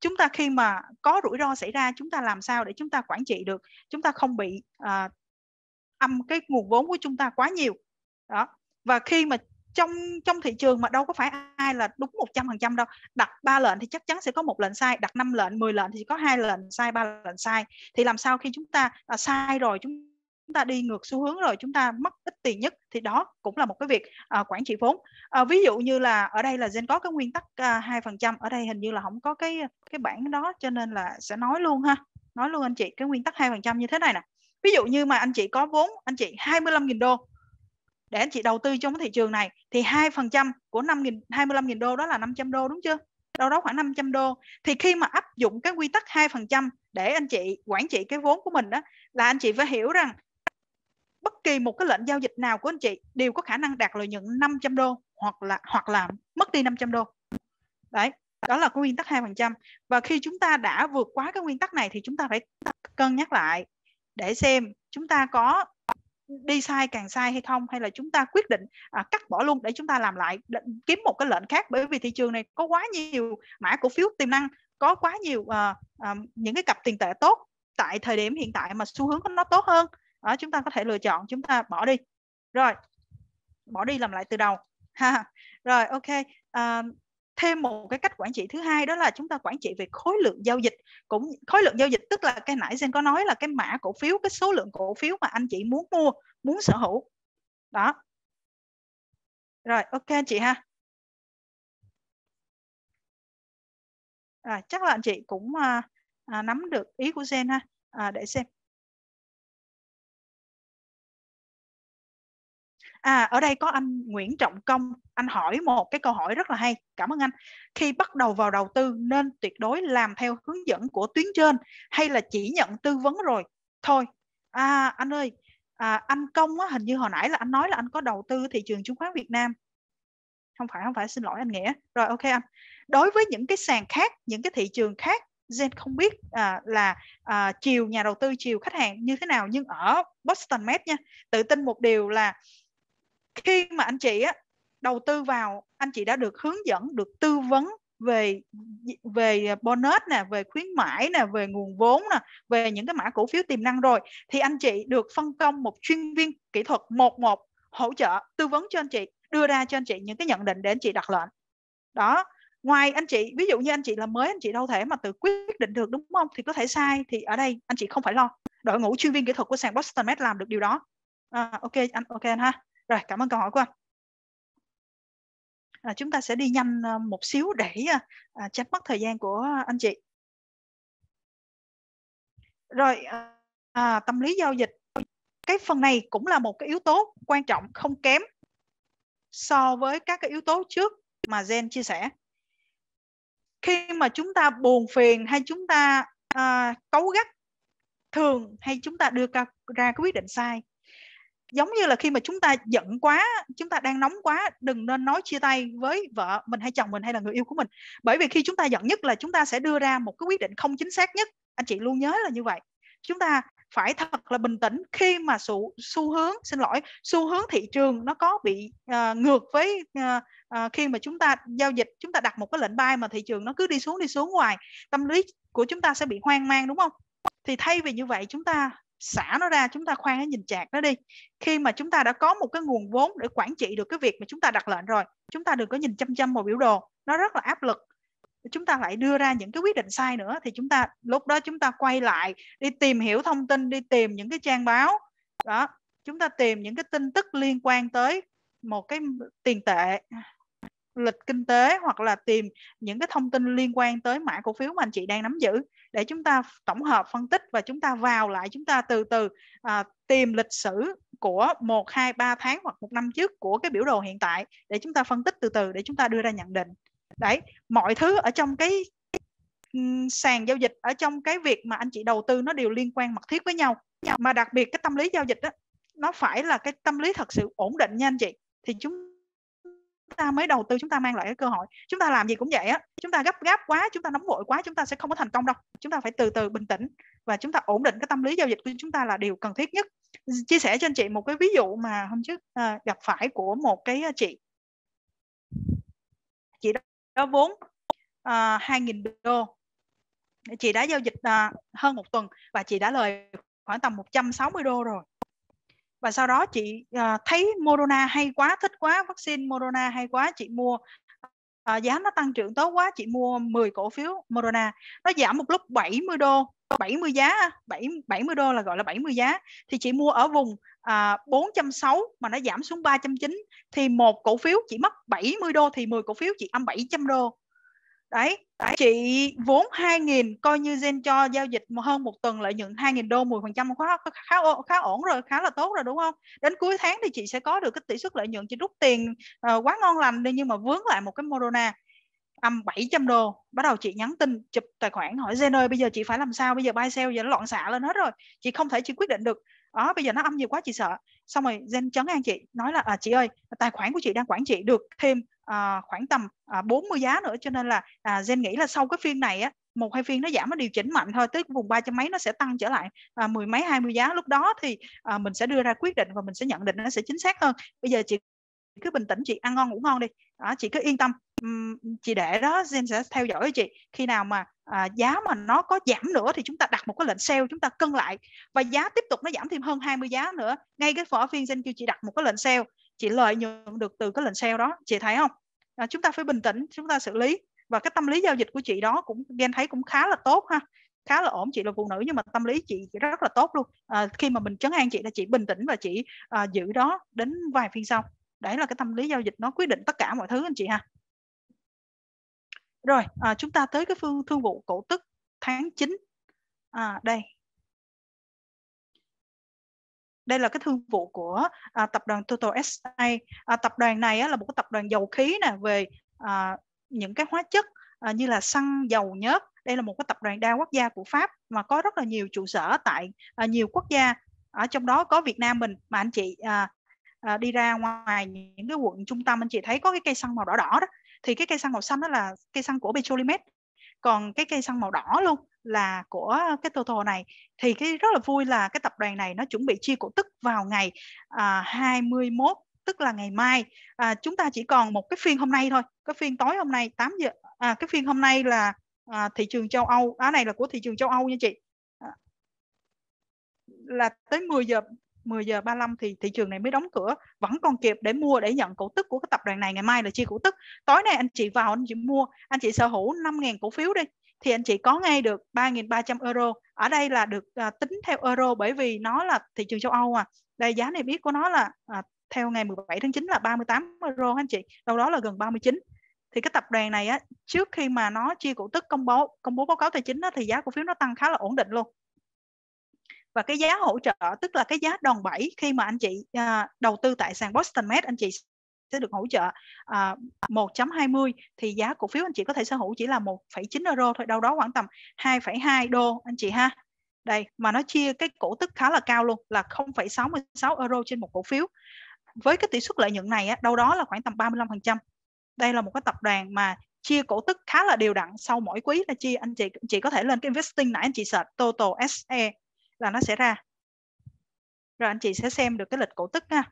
chúng ta khi mà có rủi ro xảy ra chúng ta làm sao để chúng ta quản trị được chúng ta không bị à, âm cái nguồn vốn của chúng ta quá nhiều đó và khi mà trong trong thị trường mà đâu có phải ai là đúng 100% đâu đặt ba lệnh thì chắc chắn sẽ có một lệnh sai đặt năm lệnh 10 lệnh thì chỉ có hai lệnh sai ba lệnh sai thì làm sao khi chúng ta à, sai rồi chúng chúng ta đi ngược xu hướng rồi chúng ta mất ít tiền nhất thì đó cũng là một cái việc à, quản trị vốn à, ví dụ như là ở đây là Zen có cái nguyên tắc à, hai phần trăm ở đây hình như là không có cái cái bản đó cho nên là sẽ nói luôn ha nói luôn anh chị cái nguyên tắc hai phần trăm như thế này nè ví dụ như mà anh chị có vốn anh chị 25.000 đô để anh chị đầu tư trong cái thị trường này thì 2% của 5.000 25.000 đô đó là 500 đô đúng chưa? Đâu đó khoảng 500 đô. Thì khi mà áp dụng cái quy tắc 2% để anh chị quản trị cái vốn của mình đó là anh chị phải hiểu rằng bất kỳ một cái lệnh giao dịch nào của anh chị đều có khả năng đạt lợi nhuận 500 đô hoặc là hoặc là mất đi 500 đô đấy đó là cái nguyên tắc 2% và khi chúng ta đã vượt quá cái nguyên tắc này thì chúng ta phải cân nhắc lại để xem chúng ta có đi sai càng sai hay không hay là chúng ta quyết định à, cắt bỏ luôn để chúng ta làm lại để kiếm một cái lệnh khác bởi vì thị trường này có quá nhiều mã cổ phiếu tiềm năng có quá nhiều uh, uh, những cái cặp tiền tệ tốt tại thời điểm hiện tại mà xu hướng nó tốt hơn đó chúng ta có thể lựa chọn chúng ta bỏ đi rồi bỏ đi làm lại từ đầu ha rồi ok à, thêm một cái cách quản trị thứ hai đó là chúng ta quản trị về khối lượng giao dịch cũng khối lượng giao dịch tức là cái nãy Jen có nói là cái mã cổ phiếu cái số lượng cổ phiếu mà anh chị muốn mua muốn sở hữu đó rồi ok anh chị ha à, chắc là anh chị cũng à, à, nắm được ý của Jen ha à, để xem à ở đây có anh Nguyễn Trọng Công anh hỏi một cái câu hỏi rất là hay cảm ơn anh khi bắt đầu vào đầu tư nên tuyệt đối làm theo hướng dẫn của tuyến trên hay là chỉ nhận tư vấn rồi thôi à anh ơi à, anh Công á, hình như hồi nãy là anh nói là anh có đầu tư thị trường chứng khoán Việt Nam không phải không phải xin lỗi anh Nghĩa rồi ok anh đối với những cái sàn khác những cái thị trường khác Zen không biết à, là à, chiều nhà đầu tư chiều khách hàng như thế nào nhưng ở Boston Met nha tự tin một điều là khi mà anh chị á, đầu tư vào anh chị đã được hướng dẫn được tư vấn về về bonus nè về khuyến mãi nè về nguồn vốn nè về những cái mã cổ phiếu tiềm năng rồi thì anh chị được phân công một chuyên viên kỹ thuật một một hỗ trợ tư vấn cho anh chị đưa ra cho anh chị những cái nhận định để anh chị đặt lệnh đó ngoài anh chị ví dụ như anh chị là mới anh chị đâu thể mà tự quyết định được đúng không thì có thể sai thì ở đây anh chị không phải lo đội ngũ chuyên viên kỹ thuật của sàn Boston Med làm được điều đó à, ok anh ok anh ha rồi cảm ơn câu hỏi của anh. À, chúng ta sẽ đi nhanh à, một xíu để à, à, tránh mất thời gian của anh chị. Rồi à, à, tâm lý giao dịch cái phần này cũng là một cái yếu tố quan trọng không kém so với các cái yếu tố trước mà Gen chia sẻ. Khi mà chúng ta buồn phiền hay chúng ta à, cấu gắt thường hay chúng ta đưa ra, ra cái quyết định sai giống như là khi mà chúng ta giận quá chúng ta đang nóng quá đừng nên nói chia tay với vợ mình hay chồng mình hay là người yêu của mình bởi vì khi chúng ta giận nhất là chúng ta sẽ đưa ra một cái quyết định không chính xác nhất anh chị luôn nhớ là như vậy chúng ta phải thật là bình tĩnh khi mà xu, xu hướng xin lỗi xu hướng thị trường nó có bị uh, ngược với uh, uh, khi mà chúng ta giao dịch chúng ta đặt một cái lệnh buy mà thị trường nó cứ đi xuống đi xuống ngoài, tâm lý của chúng ta sẽ bị hoang mang đúng không thì thay vì như vậy chúng ta xả nó ra chúng ta khoan cái nhìn chạc nó đi khi mà chúng ta đã có một cái nguồn vốn để quản trị được cái việc mà chúng ta đặt lệnh rồi chúng ta đừng có nhìn chăm chăm vào biểu đồ nó rất là áp lực chúng ta lại đưa ra những cái quyết định sai nữa thì chúng ta lúc đó chúng ta quay lại đi tìm hiểu thông tin đi tìm những cái trang báo đó chúng ta tìm những cái tin tức liên quan tới một cái tiền tệ lịch kinh tế hoặc là tìm những cái thông tin liên quan tới mã cổ phiếu mà anh chị đang nắm giữ để chúng ta tổng hợp phân tích và chúng ta vào lại chúng ta từ từ à, tìm lịch sử của một hai ba tháng hoặc một năm trước của cái biểu đồ hiện tại để chúng ta phân tích từ từ để chúng ta đưa ra nhận định. Đấy, mọi thứ ở trong cái ừ, sàn giao dịch ở trong cái việc mà anh chị đầu tư nó đều liên quan mật thiết với nhau. Mà đặc biệt cái tâm lý giao dịch đó nó phải là cái tâm lý thật sự ổn định nha anh chị. Thì chúng ta mới đầu tư chúng ta mang lại cái cơ hội chúng ta làm gì cũng vậy á chúng ta gấp gáp quá chúng ta nóng vội quá chúng ta sẽ không có thành công đâu chúng ta phải từ từ bình tĩnh và chúng ta ổn định cái tâm lý giao dịch của chúng ta là điều cần thiết nhất chia sẻ cho anh chị một cái ví dụ mà hôm trước à, gặp phải của một cái à, chị chị đó vốn à, 2.000 đô chị đã giao dịch à, hơn một tuần và chị đã lời khoảng tầm 160 đô rồi và sau đó chị uh, thấy Moderna hay quá thích quá vaccine Moderna hay quá chị mua uh, giá nó tăng trưởng tốt quá chị mua 10 cổ phiếu Moderna nó giảm một lúc 70 đô 70 giá 7, 70 đô là gọi là 70 giá thì chị mua ở vùng à, 460 mà nó giảm xuống 309 thì một cổ phiếu chị mất 70 đô thì 10 cổ phiếu chị âm 700 đô đấy, chị vốn 2.000 coi như gen cho giao dịch hơn một tuần lợi nhuận 2.000 đô 10 phần trăm khá, khá khá ổn rồi khá là tốt rồi đúng không đến cuối tháng thì chị sẽ có được cái tỷ suất lợi nhuận chị rút tiền uh, quá ngon lành đi nhưng mà vướng lại một cái Moderna âm 700 đô bắt đầu chị nhắn tin chụp tài khoản hỏi Zen ơi bây giờ chị phải làm sao bây giờ buy sell giờ nó loạn xạ lên hết rồi chị không thể chị quyết định được đó bây giờ nó âm nhiều quá chị sợ xong rồi Zen chấn an chị nói là à, chị ơi tài khoản của chị đang quản trị được thêm à, khoảng tầm à, 40 giá nữa cho nên là à, Zen nghĩ là sau cái phiên này á một hai phiên nó giảm nó điều chỉnh mạnh thôi tới vùng ba trăm mấy nó sẽ tăng trở lại à, mười mấy hai mươi giá lúc đó thì à, mình sẽ đưa ra quyết định và mình sẽ nhận định nó sẽ chính xác hơn bây giờ chị cứ bình tĩnh chị ăn ngon ngủ ngon đi đó, chị cứ yên tâm chị để đó Zen sẽ theo dõi chị khi nào mà à, giá mà nó có giảm nữa thì chúng ta đặt một cái lệnh sale chúng ta cân lại và giá tiếp tục nó giảm thêm hơn 20 giá nữa ngay cái phở phiên Zen kêu chị đặt một cái lệnh sale chị lợi nhuận được từ cái lệnh sale đó chị thấy không à, chúng ta phải bình tĩnh chúng ta xử lý và cái tâm lý giao dịch của chị đó cũng ghen thấy cũng khá là tốt ha khá là ổn chị là phụ nữ nhưng mà tâm lý chị rất là tốt luôn à, khi mà mình chấn an chị là chị bình tĩnh và chị à, giữ đó đến vài phiên sau đấy là cái tâm lý giao dịch nó quyết định tất cả mọi thứ anh chị ha rồi à, chúng ta tới cái phương thương vụ cổ tức tháng 9 à, đây đây là cái thương vụ của à, tập đoàn Total SA à, tập đoàn này á, là một cái tập đoàn dầu khí nè về à, những cái hóa chất à, như là xăng dầu nhớt đây là một cái tập đoàn đa quốc gia của Pháp mà có rất là nhiều trụ sở tại à, nhiều quốc gia ở trong đó có Việt Nam mình mà anh chị à, à, đi ra ngoài những cái quận trung tâm anh chị thấy có cái cây xăng màu đỏ đỏ đó thì cái cây xăng màu xanh đó là cây xăng của Petrolimex còn cái cây xăng màu đỏ luôn là của cái total này thì cái rất là vui là cái tập đoàn này nó chuẩn bị chia cổ tức vào ngày à, 21 tức là ngày mai à, chúng ta chỉ còn một cái phiên hôm nay thôi cái phiên tối hôm nay 8 giờ à, cái phiên hôm nay là à, thị trường châu Âu á này là của thị trường châu Âu nha chị à, là tới 10 giờ 10 giờ 35 thì thị trường này mới đóng cửa vẫn còn kịp để mua để nhận cổ tức của cái tập đoàn này ngày mai là chia cổ tức tối nay anh chị vào anh chị mua anh chị sở hữu 5.000 cổ phiếu đi thì anh chị có ngay được 3.300 euro ở đây là được à, tính theo euro bởi vì nó là thị trường châu Âu à đây giá này biết của nó là à, theo ngày 17 tháng 9 là 38 euro anh chị đâu đó là gần 39 thì cái tập đoàn này á trước khi mà nó chia cổ tức công bố công bố báo cáo tài chính á, thì giá cổ phiếu nó tăng khá là ổn định luôn và cái giá hỗ trợ tức là cái giá đòn bẩy khi mà anh chị à, đầu tư tại sàn Boston Met anh chị sẽ được hỗ trợ à, 1.20 thì giá cổ phiếu anh chị có thể sở hữu chỉ là 1,9 euro thôi đâu đó khoảng tầm 2,2 đô anh chị ha đây mà nó chia cái cổ tức khá là cao luôn là 0,66 euro trên một cổ phiếu với cái tỷ suất lợi nhuận này á, đâu đó là khoảng tầm 35% đây là một cái tập đoàn mà chia cổ tức khá là đều đặn sau mỗi quý là chia anh chị chị có thể lên cái investing nãy anh chị search total se là nó sẽ ra rồi anh chị sẽ xem được cái lịch cổ tức ha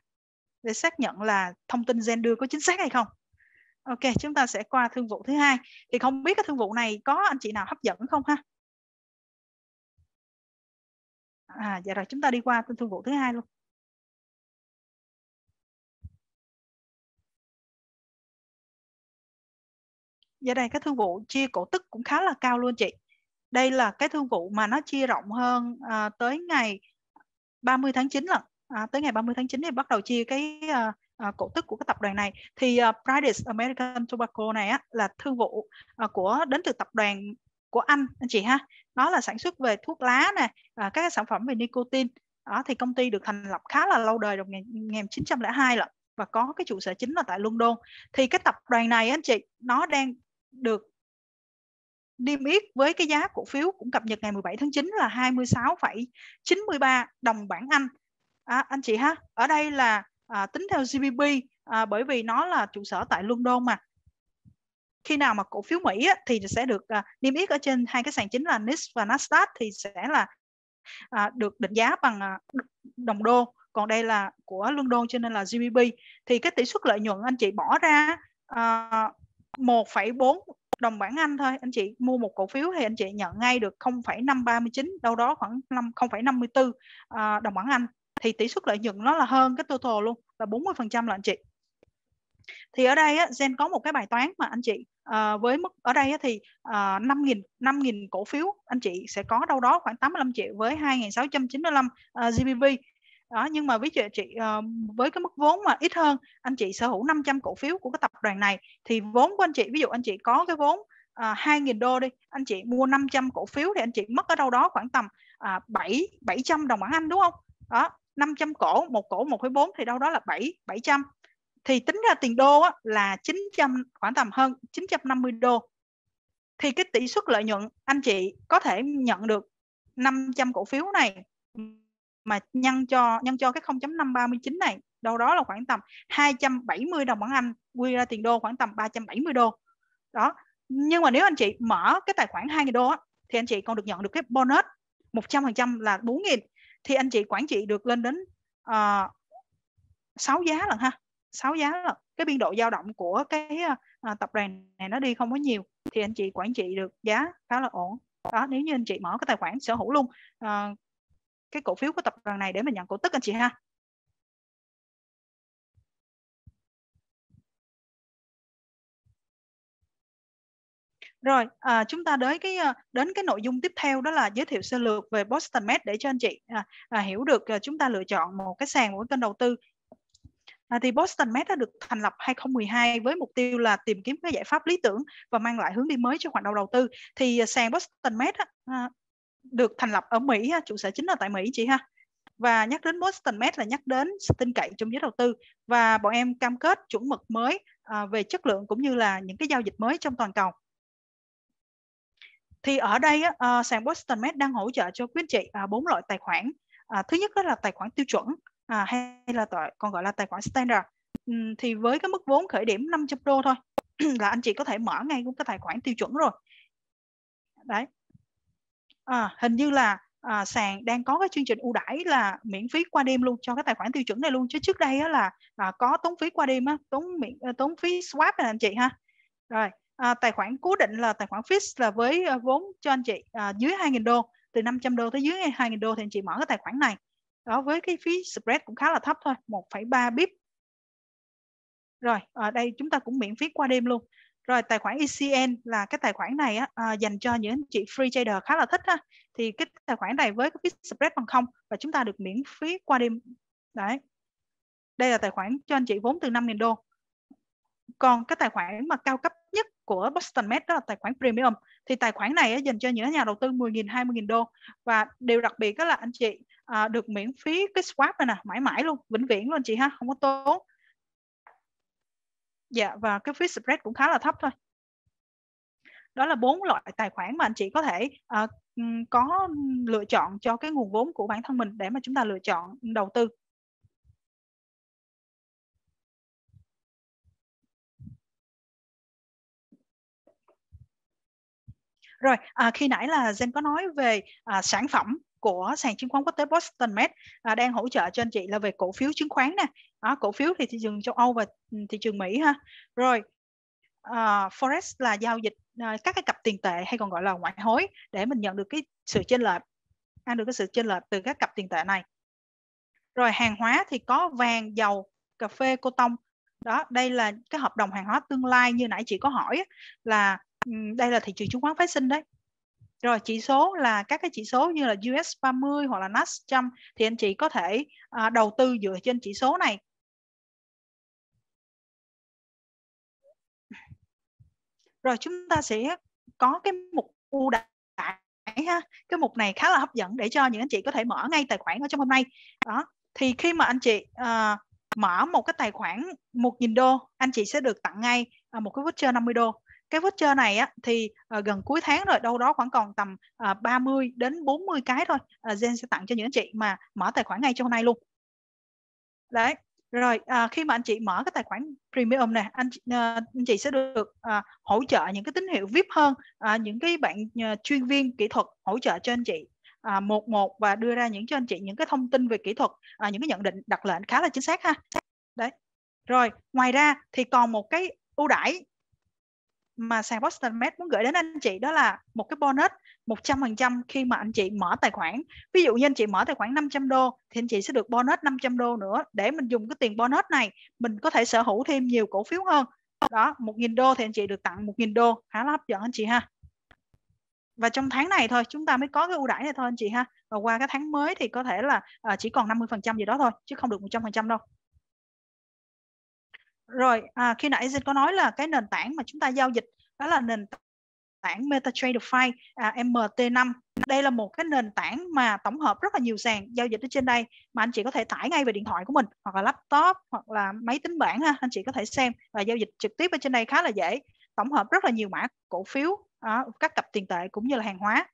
để xác nhận là thông tin gen đưa có chính xác hay không ok chúng ta sẽ qua thương vụ thứ hai thì không biết cái thương vụ này có anh chị nào hấp dẫn không ha à dạ rồi chúng ta đi qua thương vụ thứ hai luôn Dạ đây cái thương vụ chia cổ tức cũng khá là cao luôn chị. Đây là cái thương vụ mà nó chia rộng hơn à, tới ngày 30 tháng 9 là à, tới ngày 30 tháng 9 thì bắt đầu chia cái à, à, cổ tức của cái tập đoàn này thì à, British American Tobacco này á, là thương vụ à, của đến từ tập đoàn của Anh anh chị ha nó là sản xuất về thuốc lá nè à, các sản phẩm về nicotine đó thì công ty được thành lập khá là lâu đời đầu 1902 lận và có cái trụ sở chính là tại London thì cái tập đoàn này anh chị nó đang được niêm yết với cái giá cổ phiếu cũng cập nhật ngày 17 tháng 9 là 26,93 đồng bảng Anh à, anh chị ha ở đây là à, tính theo GBP à, bởi vì nó là trụ sở tại London mà khi nào mà cổ phiếu Mỹ á, thì sẽ được à, niêm yết ở trên hai cái sàn chính là NIS và Nasdaq thì sẽ là à, được định giá bằng à, đồng đô còn đây là của London cho nên là GBP thì cái tỷ suất lợi nhuận anh chị bỏ ra à, 1,4 đồng bảng Anh thôi anh chị mua một cổ phiếu thì anh chị nhận ngay được 0,539 đâu đó khoảng 5 0,54 à, đồng bảng Anh thì tỷ suất lợi nhuận nó là hơn cái total luôn là 40% là anh chị thì ở đây á, Gen có một cái bài toán mà anh chị à, với mức ở đây á, thì à, 5.000 5.000 cổ phiếu anh chị sẽ có đâu đó khoảng 85 triệu với 2.695 à, GBV đó nhưng mà ví dụ chị à, với cái mức vốn mà ít hơn anh chị sở hữu 500 cổ phiếu của cái tập đoàn này thì vốn của anh chị ví dụ anh chị có cái vốn à, ờ, 2.000 đô đi anh chị mua 500 cổ phiếu thì anh chị mất ở đâu đó khoảng tầm à, 7 700 đồng bảng Anh đúng không đó 500 cổ một cổ 1,4 thì đâu đó là 7 700 thì tính ra tiền đô á, là 900 khoảng tầm hơn 950 đô thì cái tỷ suất lợi nhuận anh chị có thể nhận được 500 cổ phiếu này mà nhân cho nhân cho cái 0.539 này đâu đó là khoảng tầm 270 đồng bảng Anh quy ra tiền đô khoảng tầm 370 đô đó nhưng mà nếu anh chị mở cái tài khoản 2.000 đô thì anh chị còn được nhận được cái bonus 100% là 4 thì anh chị quản trị được lên đến ờ, uh, 6 giá lần ha 6 giá lần cái biên độ dao động của cái uh, tập đoàn này nó đi không có nhiều thì anh chị quản trị được giá khá là ổn đó nếu như anh chị mở cái tài khoản sở hữu luôn uh, cái cổ phiếu của tập đoàn này để mà nhận cổ tức anh chị ha Rồi, à, chúng ta đến cái à, đến cái nội dung tiếp theo đó là giới thiệu sơ lược về Boston Med để cho anh chị à, à, hiểu được à, chúng ta lựa chọn một cái sàn một kênh đầu tư À, thì Boston Med đã được thành lập 2012 với mục tiêu là tìm kiếm cái giải pháp lý tưởng và mang lại hướng đi mới cho hoạt động đầu tư. Thì à, sàn Boston Med à, được thành lập ở Mỹ, trụ sở chính là tại Mỹ chị ha. Và nhắc đến Boston Med là nhắc đến sự tin cậy trong giới đầu tư và bọn em cam kết chuẩn mực mới à, về chất lượng cũng như là những cái giao dịch mới trong toàn cầu thì ở đây uh, sàn Boston Med đang hỗ trợ cho quý anh chị à, bốn uh, loại tài khoản uh, thứ nhất đó là tài khoản tiêu chuẩn uh, hay là tài, còn gọi là tài khoản standard um, thì với cái mức vốn khởi điểm 500 đô thôi là anh chị có thể mở ngay cái tài khoản tiêu chuẩn rồi đấy à, hình như là à, sàn đang có cái chương trình ưu đãi là miễn phí qua đêm luôn cho cái tài khoản tiêu chuẩn này luôn chứ trước đây là à, có tốn phí qua đêm á, tốn miễn ờ, tốn phí swap này anh chị ha rồi à, tài khoản cố định là tài khoản fix là với à, vốn cho anh chị à, dưới 2.000 đô từ 500 đô tới dưới 2.000 đô thì anh chị mở cái tài khoản này đó với cái phí spread cũng khá là thấp thôi 1,3 bip rồi ở à, đây chúng ta cũng miễn phí qua đêm luôn rồi tài khoản ECN là cái tài khoản này á, à, dành cho những anh chị free trader khá là thích ha. thì cái tài khoản này với cái phí spread bằng không và chúng ta được miễn phí qua đêm đấy đây là tài khoản cho anh chị vốn từ 5.000 đô còn cái tài khoản mà cao cấp của Boston Med đó là tài khoản premium thì tài khoản này á, dành cho những nhà đầu tư 10.000 20.000 đô và điều đặc biệt đó là anh chị à, được miễn phí cái swap này nè mãi mãi luôn vĩnh viễn luôn chị ha không có tốn dạ và cái phí spread cũng khá là thấp thôi đó là bốn loại tài khoản mà anh chị có thể uh, có lựa chọn cho cái nguồn vốn của bản thân mình để mà chúng ta lựa chọn đầu tư rồi à, khi nãy là Zen có nói về à, sản phẩm của sàn chứng khoán quốc tế Boston Med à, đang hỗ trợ cho anh chị là về cổ phiếu chứng khoán nè đó, cổ phiếu thì thị trường châu Âu và ừ, thị trường Mỹ ha rồi uh, forex là giao dịch uh, các cái cặp tiền tệ hay còn gọi là ngoại hối để mình nhận được cái sự chênh lệch ăn được cái sự chênh lệch từ các cặp tiền tệ này rồi hàng hóa thì có vàng dầu cà phê cô tông đó đây là cái hợp đồng hàng hóa tương lai như nãy chị có hỏi là đây là thị trường chứng khoán phái sinh đấy rồi chỉ số là các cái chỉ số như là US 30 hoặc là Nasdaq 100 thì anh chị có thể à, đầu tư dựa trên chỉ số này rồi chúng ta sẽ có cái mục ưu đãi ha cái mục này khá là hấp dẫn để cho những anh chị có thể mở ngay tài khoản ở trong hôm nay đó thì khi mà anh chị uh, mở một cái tài khoản một nghìn đô anh chị sẽ được tặng ngay à, một cái voucher 50 đô cái voucher này á, thì uh, gần cuối tháng rồi đâu đó khoảng còn tầm uh, à, 30 đến 40 cái thôi uh, à, Zen sẽ tặng cho những anh chị mà mở tài khoản ngay trong hôm nay luôn đấy rồi à, khi mà anh chị mở cái tài khoản premium này anh à, anh chị sẽ được à, hỗ trợ những cái tín hiệu vip hơn à, những cái bạn à, chuyên viên kỹ thuật hỗ trợ cho anh chị à, một một và đưa ra những cho anh chị những cái thông tin về kỹ thuật à, những cái nhận định đặt lệnh khá là chính xác ha đấy rồi ngoài ra thì còn một cái ưu đãi mà sàn Boston Med muốn gửi đến anh chị đó là một cái bonus 100% khi mà anh chị mở tài khoản. Ví dụ như anh chị mở tài khoản 500 đô thì anh chị sẽ được bonus 500 đô nữa để mình dùng cái tiền bonus này mình có thể sở hữu thêm nhiều cổ phiếu hơn. Đó, 1.000 đô thì anh chị được tặng 1.000 đô, khá là hấp dẫn anh chị ha. Và trong tháng này thôi chúng ta mới có cái ưu đãi này thôi anh chị ha. Và qua cái tháng mới thì có thể là à, chỉ còn 50% gì đó thôi chứ không được 100% đâu rồi à, khi nãy dịch có nói là cái nền tảng mà chúng ta giao dịch đó là nền tảng MetaTrader 5 à, MT5 đây là một cái nền tảng mà tổng hợp rất là nhiều sàn giao dịch ở trên đây mà anh chị có thể tải ngay về điện thoại của mình hoặc là laptop hoặc là máy tính bảng ha anh chị có thể xem và giao dịch trực tiếp ở trên đây khá là dễ tổng hợp rất là nhiều mã cổ phiếu à, các cặp tiền tệ cũng như là hàng hóa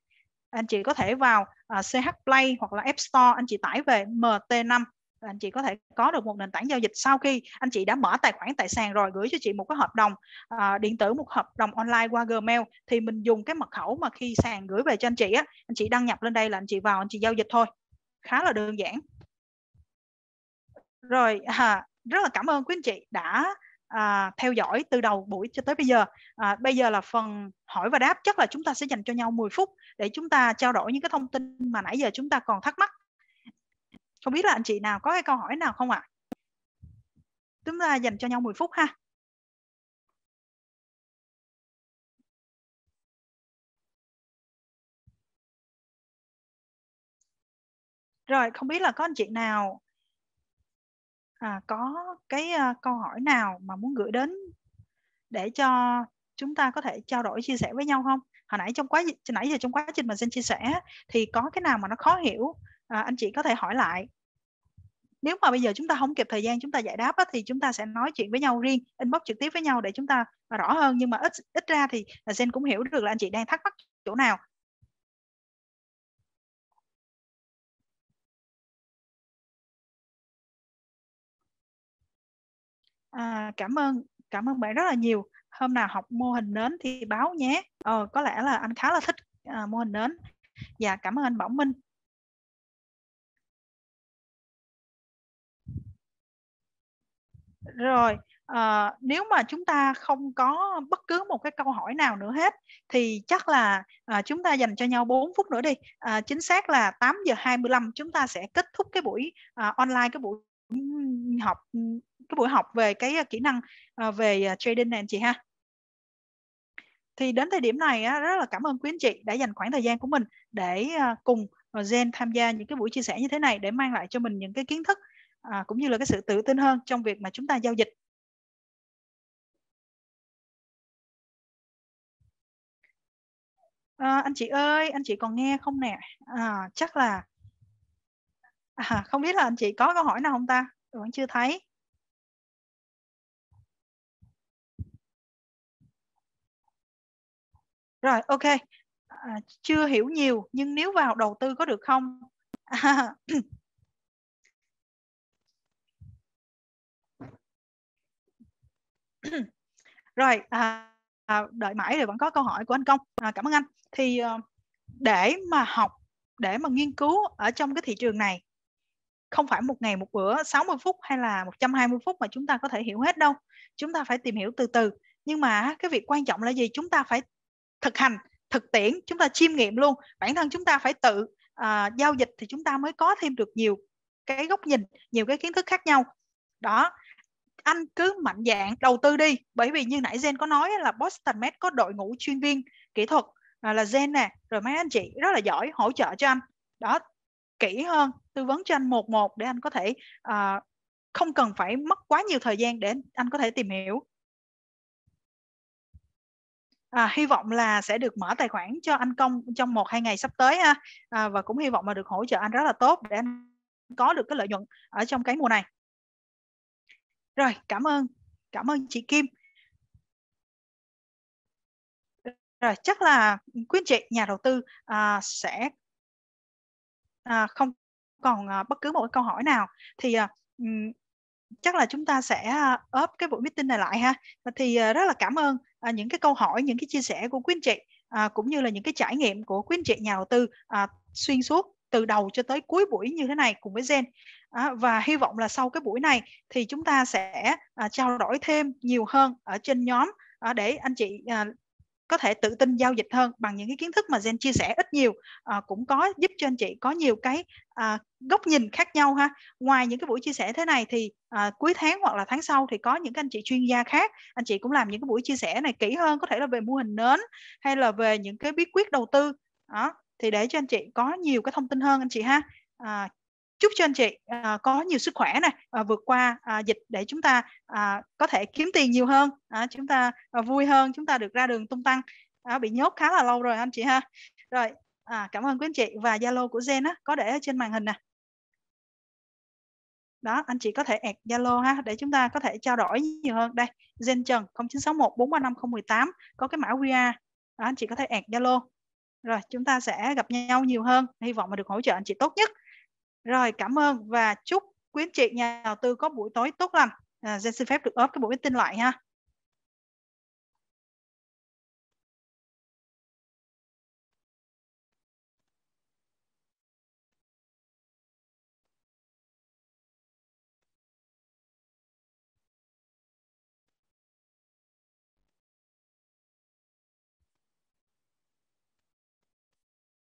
anh chị có thể vào à, CH Play hoặc là App Store anh chị tải về MT5 anh chị có thể có được một nền tảng giao dịch sau khi anh chị đã mở tài khoản tại sàn rồi gửi cho chị một cái hợp đồng uh, điện tử một hợp đồng online qua Gmail thì mình dùng cái mật khẩu mà khi sàn gửi về cho anh chị á anh chị đăng nhập lên đây là anh chị vào anh chị giao dịch thôi khá là đơn giản rồi à, rất là cảm ơn quý anh chị đã à, theo dõi từ đầu buổi cho tới bây giờ. À, bây giờ là phần hỏi và đáp, chắc là chúng ta sẽ dành cho nhau 10 phút để chúng ta trao đổi những cái thông tin mà nãy giờ chúng ta còn thắc mắc không biết là anh chị nào có cái câu hỏi nào không ạ à? chúng ta dành cho nhau 10 phút ha rồi không biết là có anh chị nào à, có cái uh, câu hỏi nào mà muốn gửi đến để cho chúng ta có thể trao đổi chia sẻ với nhau không hồi nãy trong quá nãy giờ trong quá trình mà xin chia sẻ thì có cái nào mà nó khó hiểu à, anh chị có thể hỏi lại nếu mà bây giờ chúng ta không kịp thời gian chúng ta giải đáp á, thì chúng ta sẽ nói chuyện với nhau riêng inbox trực tiếp với nhau để chúng ta rõ hơn nhưng mà ít ít ra thì Zen cũng hiểu được là anh chị đang thắc mắc chỗ nào à, cảm ơn cảm ơn bạn rất là nhiều hôm nào học mô hình nến thì báo nhé ờ, có lẽ là anh khá là thích à, mô hình nến và dạ, cảm ơn anh Bảo Minh rồi à, nếu mà chúng ta không có bất cứ một cái câu hỏi nào nữa hết thì chắc là à, chúng ta dành cho nhau 4 phút nữa đi à, chính xác là 8 giờ 25 chúng ta sẽ kết thúc cái buổi à, online cái buổi học cái buổi học về cái kỹ năng à, về trading này anh chị ha thì đến thời điểm này rất là cảm ơn quý anh chị đã dành khoảng thời gian của mình để cùng Gen tham gia những cái buổi chia sẻ như thế này để mang lại cho mình những cái kiến thức à, cũng như là cái sự tự tin hơn trong việc mà chúng ta giao dịch à, anh chị ơi anh chị còn nghe không nè à, chắc là à, không biết là anh chị có câu hỏi nào không ta vẫn chưa thấy rồi ok à, chưa hiểu nhiều nhưng nếu vào đầu tư có được không à, rồi à, à, đợi mãi rồi vẫn có câu hỏi của anh công à, cảm ơn anh thì à, để mà học để mà nghiên cứu ở trong cái thị trường này không phải một ngày một bữa 60 phút hay là 120 phút mà chúng ta có thể hiểu hết đâu chúng ta phải tìm hiểu từ từ nhưng mà cái việc quan trọng là gì chúng ta phải thực hành thực tiễn chúng ta chiêm nghiệm luôn bản thân chúng ta phải tự à, giao dịch thì chúng ta mới có thêm được nhiều cái góc nhìn nhiều cái kiến thức khác nhau đó anh cứ mạnh dạng đầu tư đi bởi vì như nãy Jen có nói là Boston Med có đội ngũ chuyên viên kỹ thuật à, là Jen nè rồi mấy anh chị rất là giỏi hỗ trợ cho anh đó kỹ hơn tư vấn cho anh một một để anh có thể uh, không cần phải mất quá nhiều thời gian để anh có thể tìm hiểu à, hy vọng là sẽ được mở tài khoản cho anh công trong một hai ngày sắp tới ha à, và cũng hy vọng là được hỗ trợ anh rất là tốt để anh có được cái lợi nhuận ở trong cái mùa này rồi, cảm ơn. Cảm ơn chị Kim. Rồi, chắc là quý anh chị nhà đầu tư à, sẽ à, không còn à, bất cứ một câu hỏi nào thì à, chắc là chúng ta sẽ à, ốp cái buổi meeting này lại ha thì à, rất là cảm ơn à, những cái câu hỏi những cái chia sẻ của quý anh chị cũng như là những cái trải nghiệm của quý anh chị nhà đầu tư xuyên suốt từ đầu cho tới cuối buổi như thế này cùng với Gen à, và hy vọng là sau cái buổi này thì chúng ta sẽ à, trao đổi thêm nhiều hơn ở trên nhóm à, để anh chị à, có thể tự tin giao dịch hơn bằng những cái kiến thức mà Gen chia sẻ ít nhiều à, cũng có giúp cho anh chị có nhiều cái à, góc nhìn khác nhau ha ngoài những cái buổi chia sẻ thế này thì à, cuối tháng hoặc là tháng sau thì có những cái anh chị chuyên gia khác anh chị cũng làm những cái buổi chia sẻ này kỹ hơn có thể là về mô hình nến hay là về những cái bí quyết đầu tư đó thì để cho anh chị có nhiều cái thông tin hơn anh chị ha à, chúc cho anh chị à, có nhiều sức khỏe này à, vượt qua à, dịch để chúng ta à, có thể kiếm tiền nhiều hơn à, chúng ta à, vui hơn chúng ta được ra đường tung tăng à, bị nhốt khá là lâu rồi anh chị ha rồi à, cảm ơn quý anh chị và zalo của gen á, có để ở trên màn hình nè đó anh chị có thể add Zalo ha để chúng ta có thể trao đổi nhiều hơn đây Gen Trần 0961435018 có cái mã QR đó, anh chị có thể add Zalo rồi chúng ta sẽ gặp nhau nhiều hơn hy vọng mà được hỗ trợ anh chị tốt nhất rồi cảm ơn và chúc quý anh chị nhà đầu tư có buổi tối tốt lành à, xin phép được ốp cái buổi tin loại ha